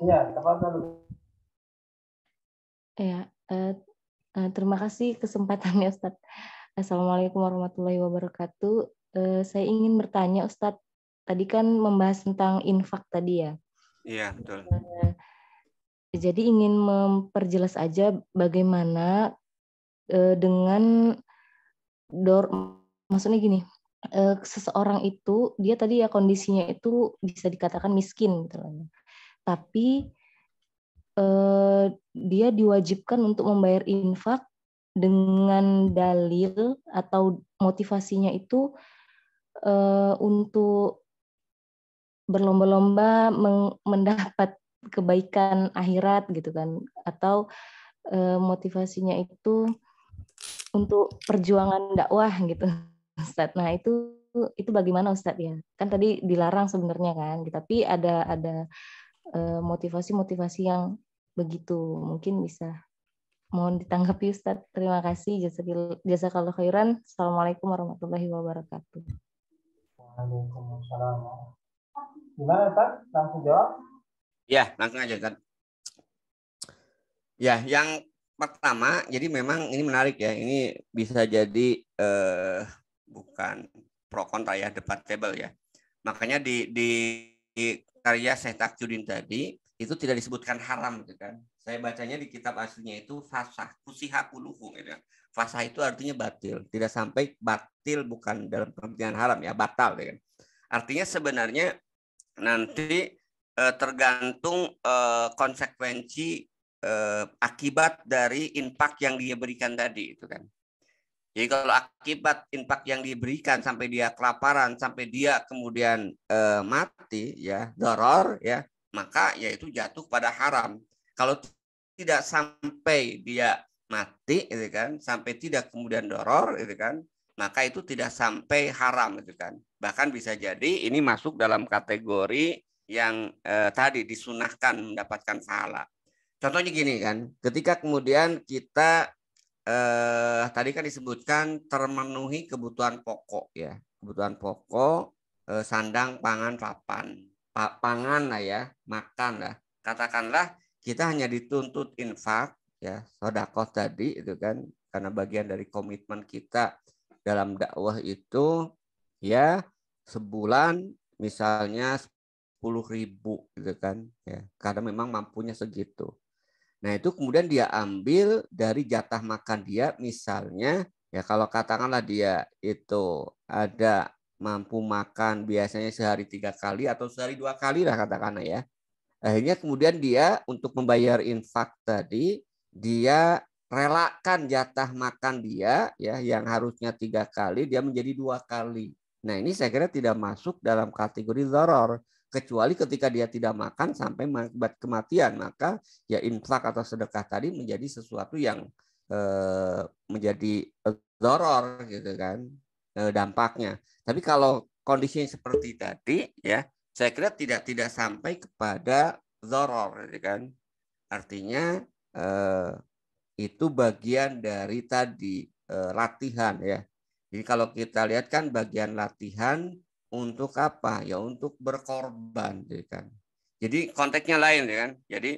Iya, tafadhol. Ya, eh, eh, terima kasih kesempatannya Ustaz. Assalamualaikum warahmatullahi wabarakatuh. Uh, saya ingin bertanya Ustadz, tadi kan membahas tentang infak tadi ya. Iya, betul. Uh, jadi ingin memperjelas aja bagaimana uh, dengan dor maksudnya gini, uh, seseorang itu dia tadi ya kondisinya itu bisa dikatakan miskin gitu Tapi eh, dia diwajibkan untuk membayar infak dengan dalil atau motivasinya itu uh, untuk berlomba-lomba mendapat kebaikan akhirat gitu kan atau uh, motivasinya itu untuk perjuangan dakwah gitu [laughs] Ustaz. Nah, itu itu bagaimana Ustaz ya? Kan tadi dilarang sebenarnya kan, tapi ada ada eh, motivasi-motivasi yang begitu mungkin bisa Mohon ditanggapi Ustaz. Terima kasih. Jasa kalau khairan. Assalamualaikum warahmatullahi wabarakatuh. Waalaikumsalam. Gimana Ustaz? Langsung jawab? Ya, langsung aja Ustaz. Ya, yang pertama, jadi memang ini menarik ya. Ini bisa jadi eh, bukan pro kontra ya, table ya. Makanya di, di, di karya Syekh Takjudin tadi itu tidak disebutkan haram gitu kan saya bacanya di kitab aslinya itu fasah kusihakuluhu gitu ya. Fasah itu artinya batil, tidak sampai batil bukan dalam pengertian haram ya, batal gitu ya Artinya sebenarnya nanti eh, tergantung eh, konsekuensi eh, akibat dari impak yang dia berikan tadi itu kan. Jadi kalau akibat impak yang diberikan sampai dia kelaparan, sampai dia kemudian eh, mati ya, doror ya, maka yaitu jatuh pada haram kalau tidak sampai dia mati itu kan, sampai tidak kemudian doror itu kan, maka itu tidak sampai haram itu kan. Bahkan bisa jadi ini masuk dalam kategori yang eh, tadi disunahkan mendapatkan pahala. Contohnya gini kan, ketika kemudian kita eh, tadi kan disebutkan termenuhi kebutuhan pokok ya, kebutuhan pokok eh, sandang, pangan, papan, pa, pangan lah ya, makan lah. Katakanlah kita hanya dituntut infak ya sodakoh tadi itu kan karena bagian dari komitmen kita dalam dakwah itu ya sebulan misalnya sepuluh ribu gitu kan ya karena memang mampunya segitu nah itu kemudian dia ambil dari jatah makan dia misalnya ya kalau katakanlah dia itu ada mampu makan biasanya sehari tiga kali atau sehari dua kali lah katakanlah ya Akhirnya kemudian dia untuk membayar infak tadi, dia relakan jatah makan dia ya yang harusnya tiga kali dia menjadi dua kali. Nah ini saya kira tidak masuk dalam kategori zoror kecuali ketika dia tidak makan sampai mengakibat kematian maka ya infak atau sedekah tadi menjadi sesuatu yang eh, menjadi eh, zoror gitu kan eh, dampaknya. Tapi kalau kondisinya seperti tadi ya saya kira tidak tidak sampai kepada zoror, ya kan? Artinya eh, itu bagian dari tadi eh, latihan ya. Jadi kalau kita lihat kan bagian latihan untuk apa? Ya untuk berkorban, ya kan? Jadi konteksnya lain ya kan. Jadi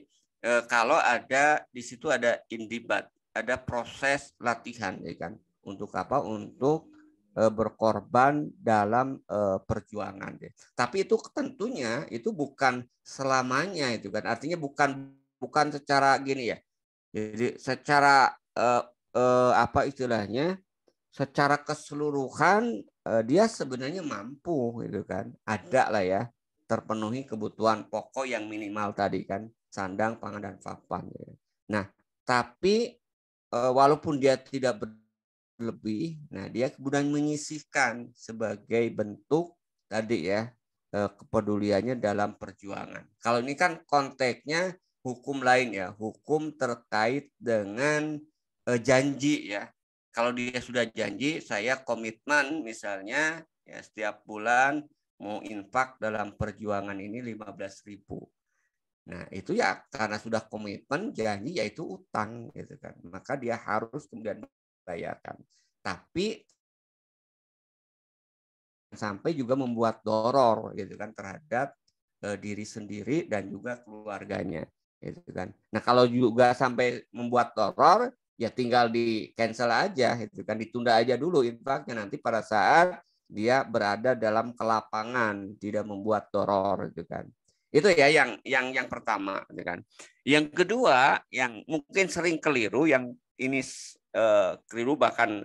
eh, kalau ada di situ ada indibat, ada proses latihan, ya kan? Untuk apa? Untuk Eh, berkorban dalam eh, perjuangan. Tapi itu tentunya itu bukan selamanya itu kan. Artinya bukan bukan secara gini ya. Jadi secara eh, apa istilahnya? Secara keseluruhan dia sebenarnya mampu gitu kan. Ada lah ya terpenuhi kebutuhan pokok yang minimal tadi kan sandang, pangan dan papan. Gitu. Nah, tapi walaupun dia tidak ber lebih. Nah, dia kemudian menyisihkan sebagai bentuk tadi ya eh, kepeduliannya dalam perjuangan. Kalau ini kan konteksnya hukum lain ya, hukum terkait dengan eh, janji ya. Kalau dia sudah janji, saya komitmen misalnya ya setiap bulan mau infak dalam perjuangan ini belas ribu. Nah, itu ya karena sudah komitmen janji yaitu utang gitu kan. Maka dia harus kemudian bayarkan. Tapi sampai juga membuat doror gitu kan terhadap e, diri sendiri dan juga keluarganya gitu kan. Nah, kalau juga sampai membuat doror ya tinggal di cancel aja gitu kan ditunda aja dulu infaknya nanti pada saat dia berada dalam kelapangan tidak membuat doror gitu kan. Itu ya yang yang yang pertama gitu kan. Yang kedua yang mungkin sering keliru yang ini Eh, keliru bahkan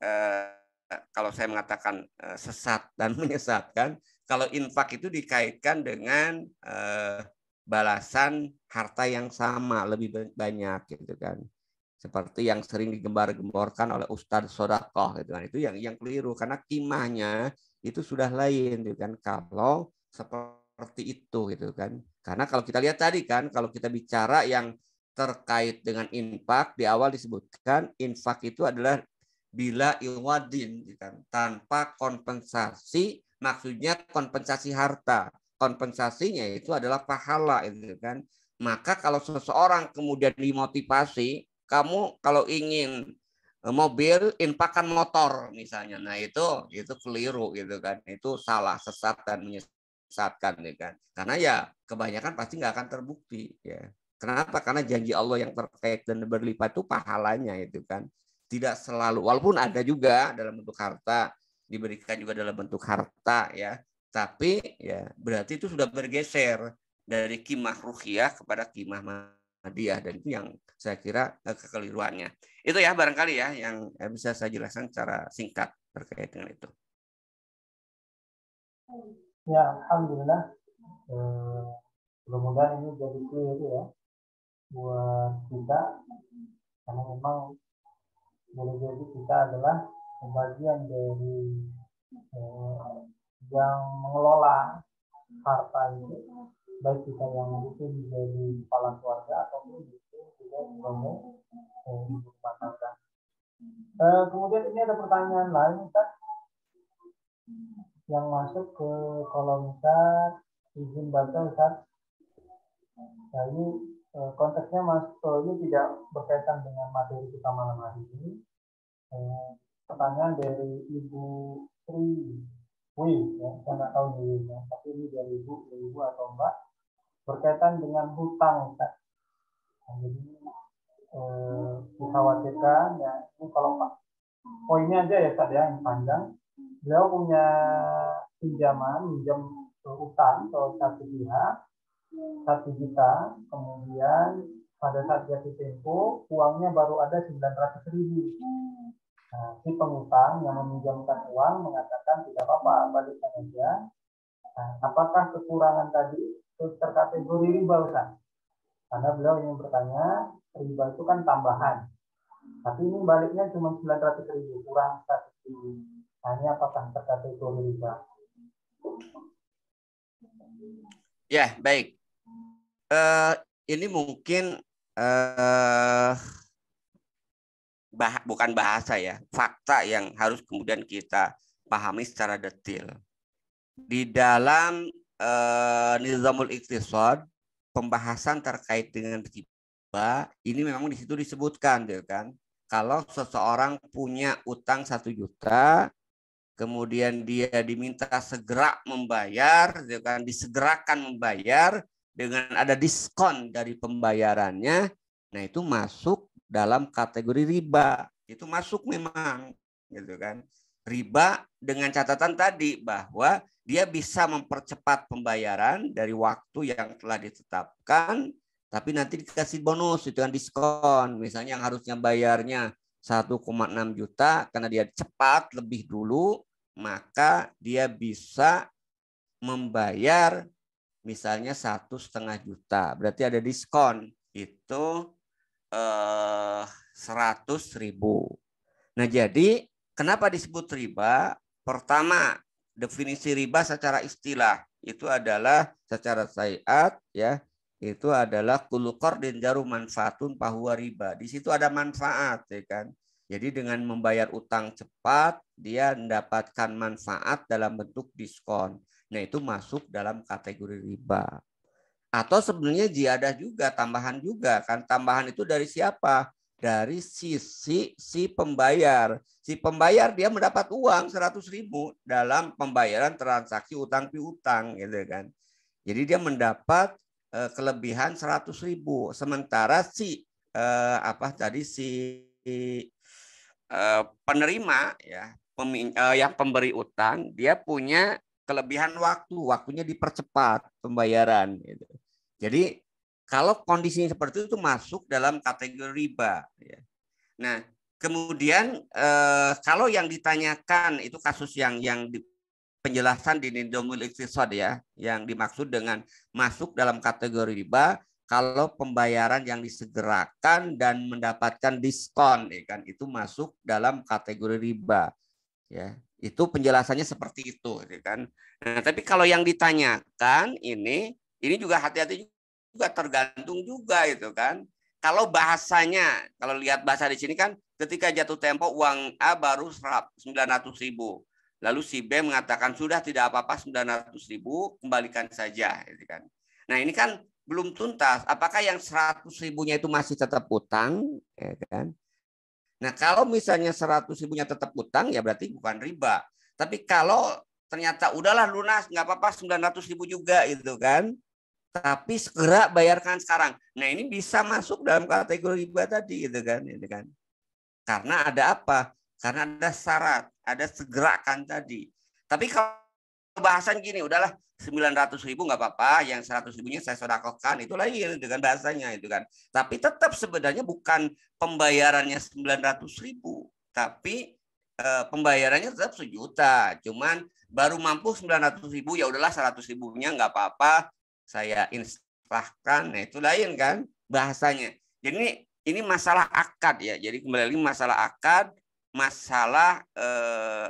eh, kalau saya mengatakan eh, sesat dan [laughs] menyesatkan kalau infak itu dikaitkan dengan balasan harta yang sama lebih banyak gitu kan seperti yang sering digembar-gemborkan oleh Ustadz Sodakoh gitu kan itu yang yang keliru karena kimahnya itu sudah lain gitu kan kalau seperti itu gitu kan karena kalau kita lihat tadi kan kalau kita bicara yang terkait dengan infak di awal disebutkan infak itu adalah bila ilwadin kan tanpa kompensasi maksudnya kompensasi harta kompensasinya itu adalah pahala itu kan maka kalau seseorang kemudian dimotivasi kamu kalau ingin e, mobil kan motor misalnya nah itu itu keliru gitu kan itu salah sesat dan menyesatkan gitu kan karena ya kebanyakan pasti nggak akan terbukti ya Kenapa? Karena janji Allah yang terkait dan berlipat itu pahalanya itu kan. Tidak selalu, walaupun ada juga dalam bentuk harta, diberikan juga dalam bentuk harta ya. Tapi ya berarti itu sudah bergeser dari kimah ruhiyah kepada kimah hadiah dan itu yang saya kira eh, kekeliruannya. Itu ya barangkali ya yang eh, bisa saya jelaskan secara singkat terkait dengan itu. Ya, alhamdulillah. Eh, mudah-mudahan ini jadi clear ya buat kita karena memang boleh jadi kita adalah bagian dari eh, yang mengelola harta ini baik kita yang itu menjadi kepala keluarga ataupun itu juga sebagai ibu rumah kemudian ini ada pertanyaan lain kan yang masuk ke kolom chat izin baca Nah, ini Eh, konteksnya Mas ini tidak berkaitan dengan materi kita malam hari ini. Eh, pertanyaan dari Ibu Sri Wi, ya, saya nggak tahu dirinya, tapi ini dari Ibu, dari Ibu atau Mbak, berkaitan dengan hutang. Kak. Nah, jadi eh, dikhawatirkan, ya, ini kalau Pak, poinnya aja ya Kak ya, yang panjang. Beliau punya pinjaman, pinjam hutang atau satu pihak, satu juta, kemudian pada saat jatuh tempo uangnya baru ada sembilan ratus ribu. Nah, si pengutang yang meminjamkan uang mengatakan tidak apa-apa, balikkan saja. Nah, apakah kekurangan tadi itu terkategori riba usah Karena beliau ingin bertanya, riba itu kan tambahan. Tapi ini baliknya cuma sembilan ratus ribu, kurang satu ribu. Hanya nah, apakah terkategori riba? Ya, baik uh, ini mungkin uh, bah bukan bahasa ya, fakta yang harus kemudian kita pahami secara detail Di dalam uh, Nizamul Iqtisad, pembahasan terkait dengan riba ini memang di situ disebutkan, ya kan? Kalau seseorang punya utang satu juta, kemudian dia diminta segera membayar, ya kan? Disegerakan membayar, dengan ada diskon dari pembayarannya, nah itu masuk dalam kategori riba. Itu masuk memang, gitu kan. Riba dengan catatan tadi bahwa dia bisa mempercepat pembayaran dari waktu yang telah ditetapkan, tapi nanti dikasih bonus itu kan diskon. Misalnya yang harusnya bayarnya 1,6 juta karena dia cepat lebih dulu, maka dia bisa membayar misalnya satu setengah juta, berarti ada diskon itu eh, seratus eh, ribu. Nah jadi kenapa disebut riba? Pertama definisi riba secara istilah itu adalah secara syariat ya itu adalah kulukor dan jarum manfaatun pahua riba. Di situ ada manfaat ya kan. Jadi dengan membayar utang cepat dia mendapatkan manfaat dalam bentuk diskon. Nah itu masuk dalam kategori riba. Atau sebenarnya jiadah juga, tambahan juga. kan Tambahan itu dari siapa? Dari sisi si pembayar. Si pembayar dia mendapat uang 100 ribu dalam pembayaran transaksi utang piutang. Gitu kan. Jadi dia mendapat eh, kelebihan 100 ribu. Sementara si eh, apa tadi si eh, penerima ya yang pemberi utang dia punya kelebihan waktu, waktunya dipercepat pembayaran. Gitu. Jadi kalau kondisinya seperti itu masuk dalam kategori riba. Ya. Nah, kemudian eh, kalau yang ditanyakan itu kasus yang yang di, penjelasan di Nidomul ya, yang dimaksud dengan masuk dalam kategori riba kalau pembayaran yang disegerakan dan mendapatkan diskon, ya kan itu masuk dalam kategori riba. Ya, itu penjelasannya seperti itu, ya kan? Nah, tapi kalau yang ditanyakan ini, ini juga hati-hati juga tergantung juga itu kan. Kalau bahasanya, kalau lihat bahasa di sini kan, ketika jatuh tempo uang A baru 900 ribu. Lalu si B mengatakan sudah tidak apa-apa 900 ribu, kembalikan saja. Gitu kan. Nah ini kan belum tuntas. Apakah yang 100 ribunya itu masih tetap utang? Ya kan? Nah, kalau misalnya 100 ribunya tetap utang, ya berarti bukan riba. Tapi kalau ternyata udahlah lunas, nggak apa-apa 900 ribu juga itu kan. Tapi segera bayarkan sekarang. Nah, ini bisa masuk dalam kategori riba tadi gitu kan. Gitu kan. Karena ada apa? Karena ada syarat, ada segerakan tadi. Tapi kalau bahasan gini, udahlah 900 ribu nggak apa-apa, yang 100 ribunya saya sodakokan, itu lagi dengan bahasanya itu kan. Tapi tetap sebenarnya bukan pembayarannya 900 ribu, tapi e, pembayarannya tetap sejuta. Cuman baru mampu 900 ribu, ya udahlah 100 ribunya nggak apa-apa, saya instalkan, nah itu lain kan bahasanya. Jadi ini, ini masalah akad ya, jadi kembali lagi masalah akad, masalah e,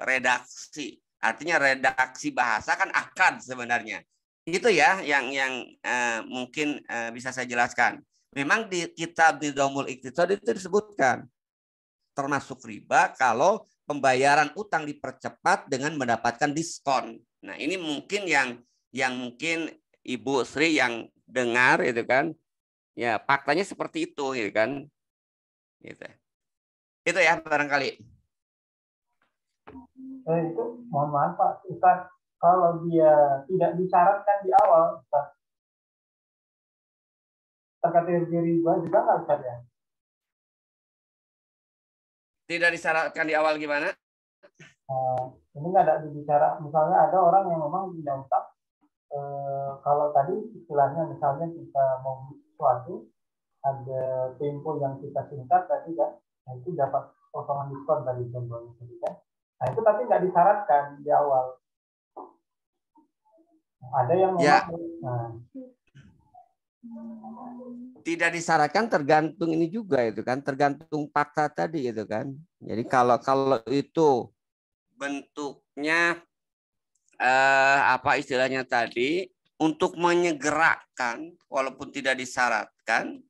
redaksi Artinya redaksi bahasa kan akan sebenarnya. Itu ya yang yang uh, mungkin uh, bisa saya jelaskan. Memang di kitab di Iqtisad itu disebutkan termasuk riba kalau pembayaran utang dipercepat dengan mendapatkan diskon. Nah, ini mungkin yang yang mungkin Ibu Sri yang dengar itu kan. Ya, faktanya seperti itu gitu kan. Gitu. Itu ya barangkali. Nah, itu mohon maaf Pak Ustaz, kalau dia tidak disyaratkan di awal Ustaz, terkait riba juga nggak Ustaz ya? Tidak disyaratkan di awal gimana? Nah, ini nggak ada bicara Misalnya ada orang yang memang tidak utang. E, eh, kalau tadi istilahnya misalnya kita mau suatu ada tempo yang kita singkat tadi kan, nah, itu dapat potongan diskon dari contohnya tadi kan. Nah itu tapi nggak disyaratkan di awal. Ada yang ya. Nah. Tidak disyaratkan tergantung ini juga itu kan, tergantung fakta tadi gitu kan. Jadi kalau kalau itu bentuknya eh, apa istilahnya tadi untuk menyegerakan walaupun tidak disyaratkan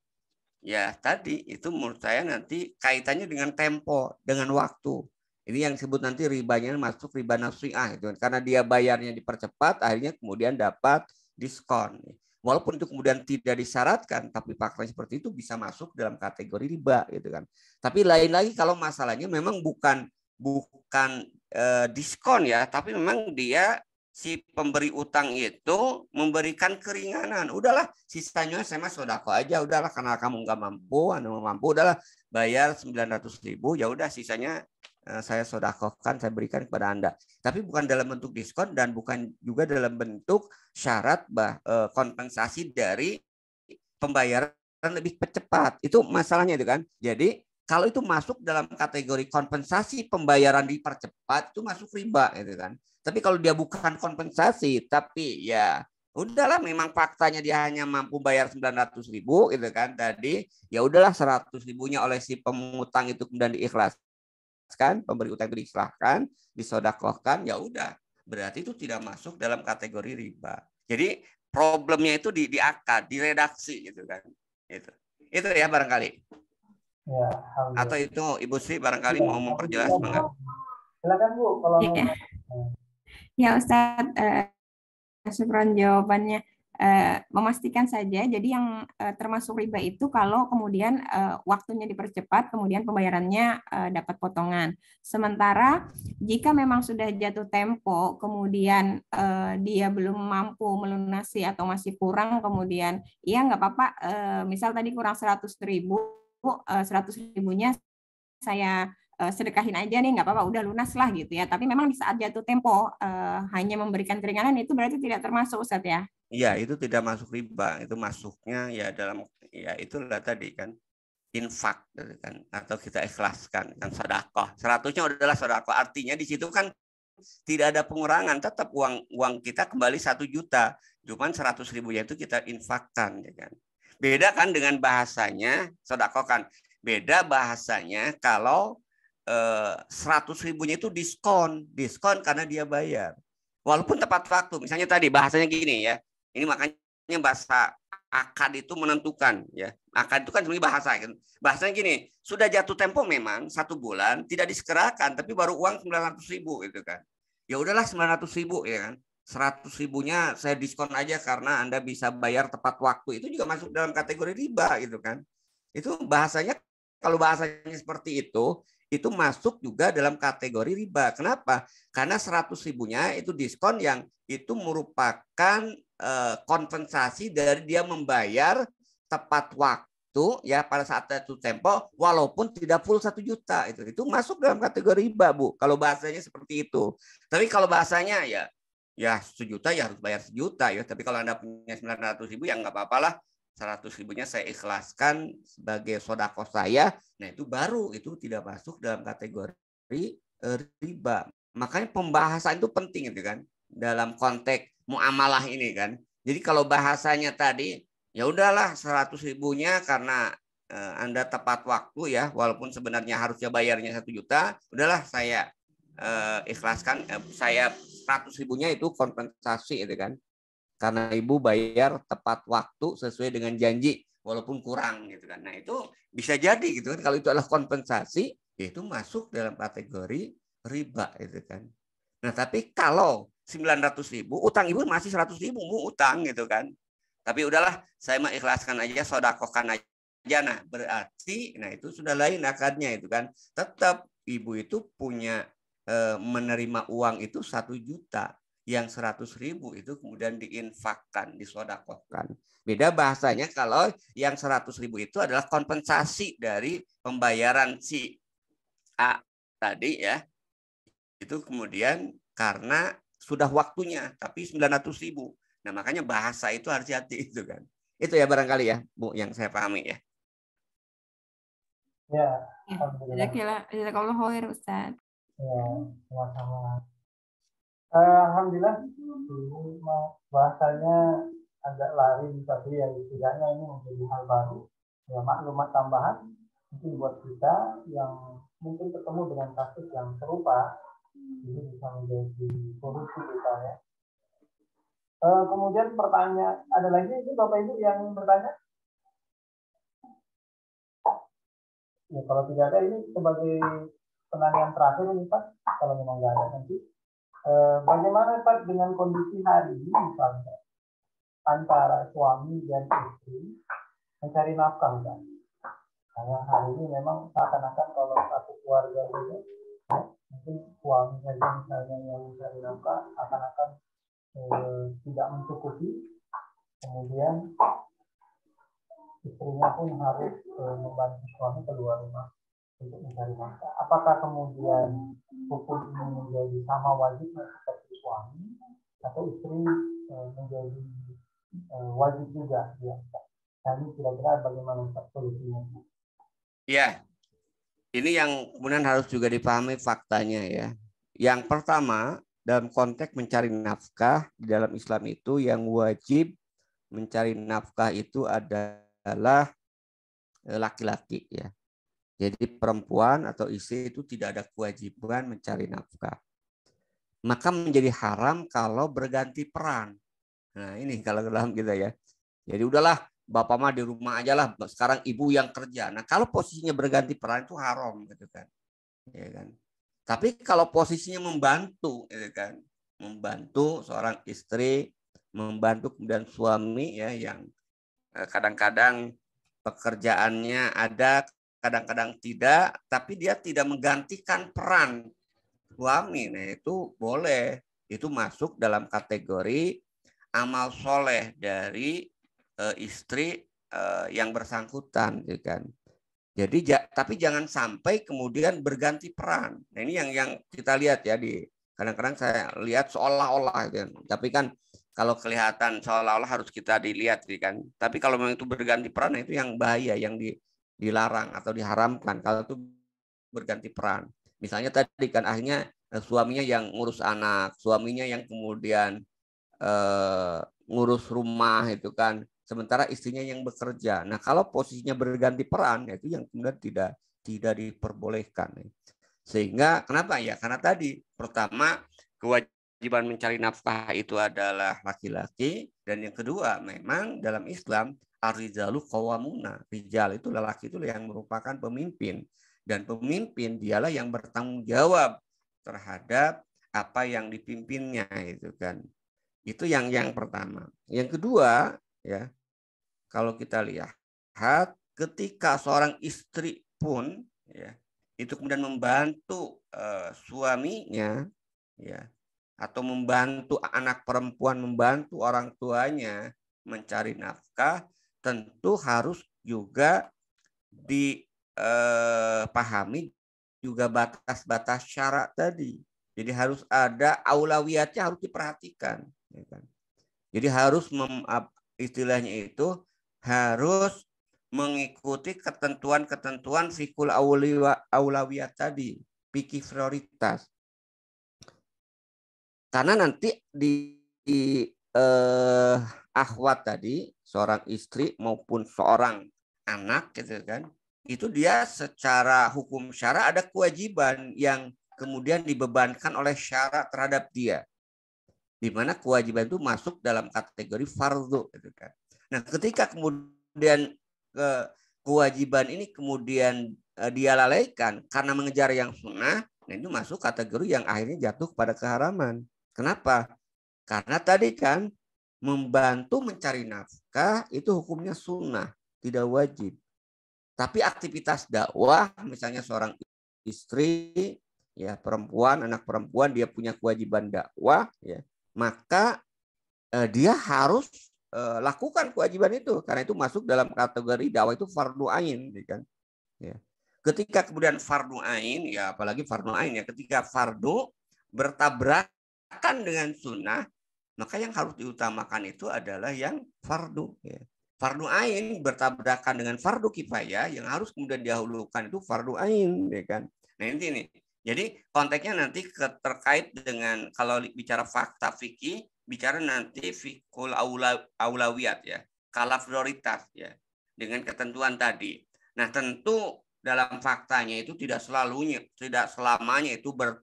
ya tadi itu menurut saya nanti kaitannya dengan tempo dengan waktu ini yang disebut nanti ribanya masuk riba nafsiah itu kan. karena dia bayarnya dipercepat akhirnya kemudian dapat diskon. Walaupun itu kemudian tidak disyaratkan tapi faktanya seperti itu bisa masuk dalam kategori riba gitu kan. Tapi lain lagi kalau masalahnya memang bukan bukan e, diskon ya, tapi memang dia si pemberi utang itu memberikan keringanan. Udahlah, sisanya saya mah sodako aja. Udahlah, karena kamu nggak mampu, anda mampu. Udahlah, bayar 900 ribu. Ya udah, sisanya Eh, saya sodakohkan, saya berikan kepada Anda. Tapi bukan dalam bentuk diskon dan bukan juga dalam bentuk syarat bah, eh, kompensasi dari pembayaran lebih cepat. Itu masalahnya itu kan. Jadi kalau itu masuk dalam kategori kompensasi pembayaran dipercepat itu masuk riba gitu kan. Tapi kalau dia bukan kompensasi tapi ya udahlah memang faktanya dia hanya mampu bayar 900 ribu gitu kan tadi ya udahlah 100 ribunya oleh si pemutang itu kemudian diikhlas diikhlaskan, pemberi utang itu diserahkan disodakohkan, ya udah. Berarti itu tidak masuk dalam kategori riba. Jadi problemnya itu di, akad di redaksi gitu kan. Itu. Itu ya barangkali. Ya, Atau itu Ibu Sri barangkali ya, mau memperjelas banget. Silakan Bu kalau ya. ya Ustaz, uh, jawabannya. Eh, memastikan saja. Jadi yang eh, termasuk riba itu kalau kemudian eh, waktunya dipercepat, kemudian pembayarannya dapat potongan. Sementara jika memang sudah jatuh tempo, kemudian dia belum mampu melunasi atau masih kurang, kemudian ya nggak apa-apa. Misal tadi kurang 100 ribu, 100 ribunya saya sedekahin aja nih nggak apa-apa udah lunas lah gitu ya tapi memang di saat jatuh tempo uh, hanya memberikan keringanan itu berarti tidak termasuk Ustadz ya Ya itu tidak masuk riba. Itu masuknya ya dalam ya itu itulah tadi kan infak gitu kan atau kita ikhlaskan kan sedekah. Seratusnya adalah sedekah. Artinya di situ kan tidak ada pengurangan, tetap uang uang kita kembali satu juta, cuman seratus ribunya itu kita infakkan, ya kan. Beda kan dengan bahasanya sedekah kan. Beda bahasanya kalau eh, seratus ribunya itu diskon, diskon karena dia bayar walaupun tepat waktu. Misalnya tadi bahasanya gini ya, ini makanya bahasa akad itu menentukan ya. Akad itu kan sebenarnya bahasa kan. Bahasanya gini, sudah jatuh tempo memang satu bulan tidak disekerakan tapi baru uang 900 ribu gitu kan. Ya udahlah 900 ribu ya kan. 100 ribunya saya diskon aja karena Anda bisa bayar tepat waktu. Itu juga masuk dalam kategori riba gitu kan. Itu bahasanya kalau bahasanya seperti itu, itu masuk juga dalam kategori riba. Kenapa? Karena 100 ribunya itu diskon yang itu merupakan Eh, kompensasi dari dia membayar tepat waktu ya pada saat itu tempo walaupun tidak full satu juta itu itu masuk dalam kategori riba bu kalau bahasanya seperti itu tapi kalau bahasanya ya ya sejuta ya harus bayar sejuta ya tapi kalau anda punya sembilan ratus ribu ya nggak apa apalah seratus ribunya saya ikhlaskan sebagai sodako saya nah itu baru itu tidak masuk dalam kategori eh, riba makanya pembahasan itu penting itu kan dalam konteks muamalah ini kan. Jadi kalau bahasanya tadi ya udahlah 100 ribunya karena uh, Anda tepat waktu ya walaupun sebenarnya harusnya bayarnya satu juta, udahlah saya uh, ikhlaskan uh, saya 100 ribunya itu kompensasi itu kan. Karena ibu bayar tepat waktu sesuai dengan janji walaupun kurang gitu kan. Nah, itu bisa jadi gitu kan kalau itu adalah kompensasi ya itu masuk dalam kategori riba itu kan. Nah, tapi kalau 900 ribu, utang ibu masih 100 ribu, mau utang gitu kan. Tapi udahlah, saya mah ikhlaskan aja, sodakokan aja. Nah, berarti, nah itu sudah lain akadnya itu kan. Tetap ibu itu punya e, menerima uang itu satu juta. Yang 100 ribu itu kemudian diinfakkan, disodakokan. Beda bahasanya kalau yang 100 ribu itu adalah kompensasi dari pembayaran si A tadi ya. Itu kemudian karena sudah waktunya, tapi 900 ribu. Nah makanya bahasa itu harus hati [laughs] itu kan. Itu ya barangkali ya Bu yang saya pahami ya. Ya, ya Alhamdulillah. khair Ustaz. Ya, sama-sama. Eh, Alhamdulillah dulu bahasanya agak lari tapi ya setidaknya ini menjadi hal baru ya maklumat tambahan mungkin buat kita yang mungkin ketemu dengan kasus yang serupa ini bisa menjadi solusi misalnya. Uh, eh, kemudian pertanyaan, ada lagi ini Bapak Ibu yang bertanya? Ya, kalau tidak ada ini sebagai penanyaan terakhir ini Pak, kalau memang nggak ada nanti. Uh, bagaimana Pak dengan kondisi hari ini misalnya antara suami dan istri mencari nafkah Pak? Karena hari ini memang seakan-akan kalau satu keluarga itu uang dari misalnya yang dari nafkah akan-akan eh, tidak mencukupi kemudian istrinya pun harus eh, membantu suami keluar rumah untuk mencari nafkah. Apakah kemudian hukum ini menjadi sama wajibnya seperti suami atau istri eh, menjadi eh, wajib juga ya? Nah, ini kira-kira bagaimana solusinya? Iya, ini yang kemudian harus juga dipahami faktanya ya. Yang pertama, dalam konteks mencari nafkah di dalam Islam itu yang wajib mencari nafkah itu adalah eh, laki-laki ya. Jadi perempuan atau istri itu tidak ada kewajiban mencari nafkah. Maka menjadi haram kalau berganti peran. Nah, ini kalau dalam kita ya. Jadi udahlah bapak mah di rumah aja lah sekarang ibu yang kerja nah kalau posisinya berganti peran itu haram gitu kan ya kan tapi kalau posisinya membantu gitu kan membantu seorang istri membantu dan suami ya yang eh, kadang-kadang pekerjaannya ada kadang-kadang tidak tapi dia tidak menggantikan peran suami nah itu boleh itu masuk dalam kategori amal soleh dari Eh, istri eh, yang bersangkutan gitu kan. Jadi tapi jangan sampai kemudian berganti peran. Nah, ini yang yang kita lihat ya di kadang-kadang saya lihat seolah-olah gitu kan. Tapi kan kalau kelihatan seolah-olah harus kita dilihat gitu kan. Tapi kalau memang itu berganti peran nah itu yang bahaya yang di, dilarang atau diharamkan kalau itu berganti peran. Misalnya tadi kan akhirnya eh, suaminya yang ngurus anak, suaminya yang kemudian eh, ngurus rumah itu kan sementara istrinya yang bekerja. Nah, kalau posisinya berganti peran, ya itu yang kemudian tidak tidak diperbolehkan. Sehingga kenapa ya? Karena tadi pertama kewajiban mencari nafkah itu adalah laki-laki dan yang kedua memang dalam Islam arijalu qawamuna. Rijal itu lelaki itu yang merupakan pemimpin dan pemimpin dialah yang bertanggung jawab terhadap apa yang dipimpinnya itu kan. Itu yang yang pertama. Yang kedua ya kalau kita lihat ketika seorang istri pun ya itu kemudian membantu uh, suaminya ya atau membantu anak perempuan membantu orang tuanya mencari nafkah tentu harus juga dipahami eh, juga batas-batas syarat tadi. Jadi harus ada aulawiyatnya harus diperhatikan. Ya kan. Jadi harus mem, istilahnya itu harus mengikuti ketentuan-ketentuan fikul aulawiyah tadi, pikir prioritas. Karena nanti di, di eh, akhwat tadi, seorang istri maupun seorang anak gitu kan, itu dia secara hukum syara ada kewajiban yang kemudian dibebankan oleh syara terhadap dia. Di mana kewajiban itu masuk dalam kategori fardu gitu kan. Nah, ketika kemudian ke kewajiban ini kemudian e, dia lalaikan karena mengejar yang sunnah, nah itu masuk kategori yang akhirnya jatuh kepada keharaman. Kenapa? Karena tadi kan membantu mencari nafkah itu hukumnya sunnah, tidak wajib. Tapi aktivitas dakwah, misalnya seorang istri, ya perempuan, anak perempuan, dia punya kewajiban dakwah, ya maka eh, dia harus Eh, lakukan kewajiban itu karena itu masuk dalam kategori dakwah itu fardu ain gitu kan ya ketika kemudian fardu ain ya apalagi fardu ain ya ketika fardu bertabrakan dengan sunnah maka yang harus diutamakan itu adalah yang fardu ya. fardu ain bertabrakan dengan fardu kifayah yang harus kemudian diahulukan itu fardu ain ya kan nah ini jadi konteksnya nanti terkait dengan kalau bicara fakta fikih bicara nanti fikul aula, aulawiyat ya, kala prioritas ya, dengan ketentuan tadi. Nah tentu dalam faktanya itu tidak selalunya, tidak selamanya itu ber,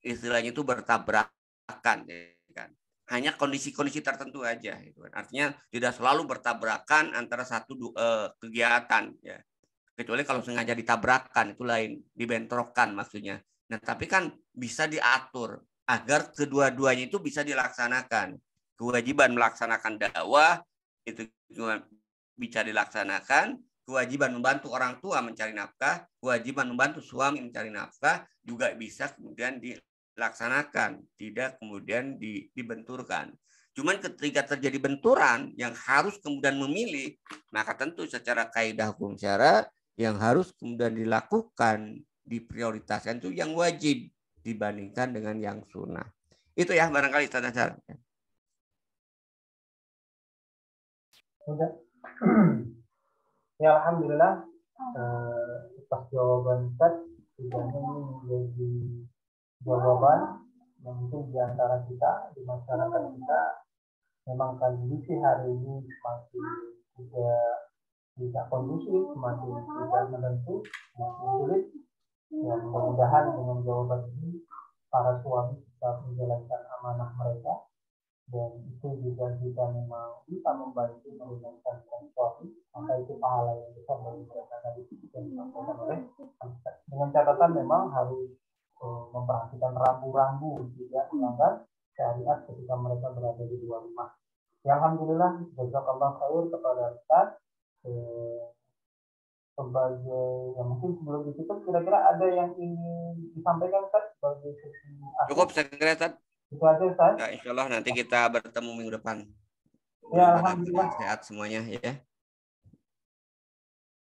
istilahnya itu bertabrakan ya kan. Hanya kondisi-kondisi tertentu aja. itu ya kan. Artinya tidak selalu bertabrakan antara satu eh, kegiatan ya. Kecuali kalau sengaja ditabrakan itu lain, dibentrokan maksudnya. Nah tapi kan bisa diatur agar kedua-duanya itu bisa dilaksanakan. Kewajiban melaksanakan dakwah itu bisa dilaksanakan, kewajiban membantu orang tua mencari nafkah, kewajiban membantu suami mencari nafkah juga bisa kemudian dilaksanakan, tidak kemudian dibenturkan. Cuman ketika terjadi benturan yang harus kemudian memilih, maka tentu secara kaidah hukum syara yang harus kemudian dilakukan diprioritaskan itu yang wajib dibandingkan dengan yang sunnah. Itu ya barangkali cara Oke. [clears throat] Ya Alhamdulillah atas eh, jawaban Ustaz sudah ini menjadi jawaban yang mungkin di antara kita di masyarakat kita memang kondisi hari ini semakin tidak tidak kondusif, semakin tidak menentu, semakin sulit Ya, hmm. mudah-mudahan dengan jawaban ini para suami bisa menjalankan amanah mereka dan itu juga jika memang bisa membantu menunaikan suami maka itu pahala yang besar bagi mereka dari hmm. dengan catatan memang harus uh, memperhatikan rambu-rambu tidak melanggar syariat ketika mereka berada di luar rumah. Ya, Alhamdulillah, jazakallah khair kepada Ustaz. Eh, sebagai ya mungkin sebelum ditutup kira-kira ada yang ingin disampaikan Ustaz sebagai sesi cukup saya kira Ustaz itu aja Ustaz ya, insya Allah nanti kita bertemu minggu depan ya, Alhamdulillah sehat semuanya ya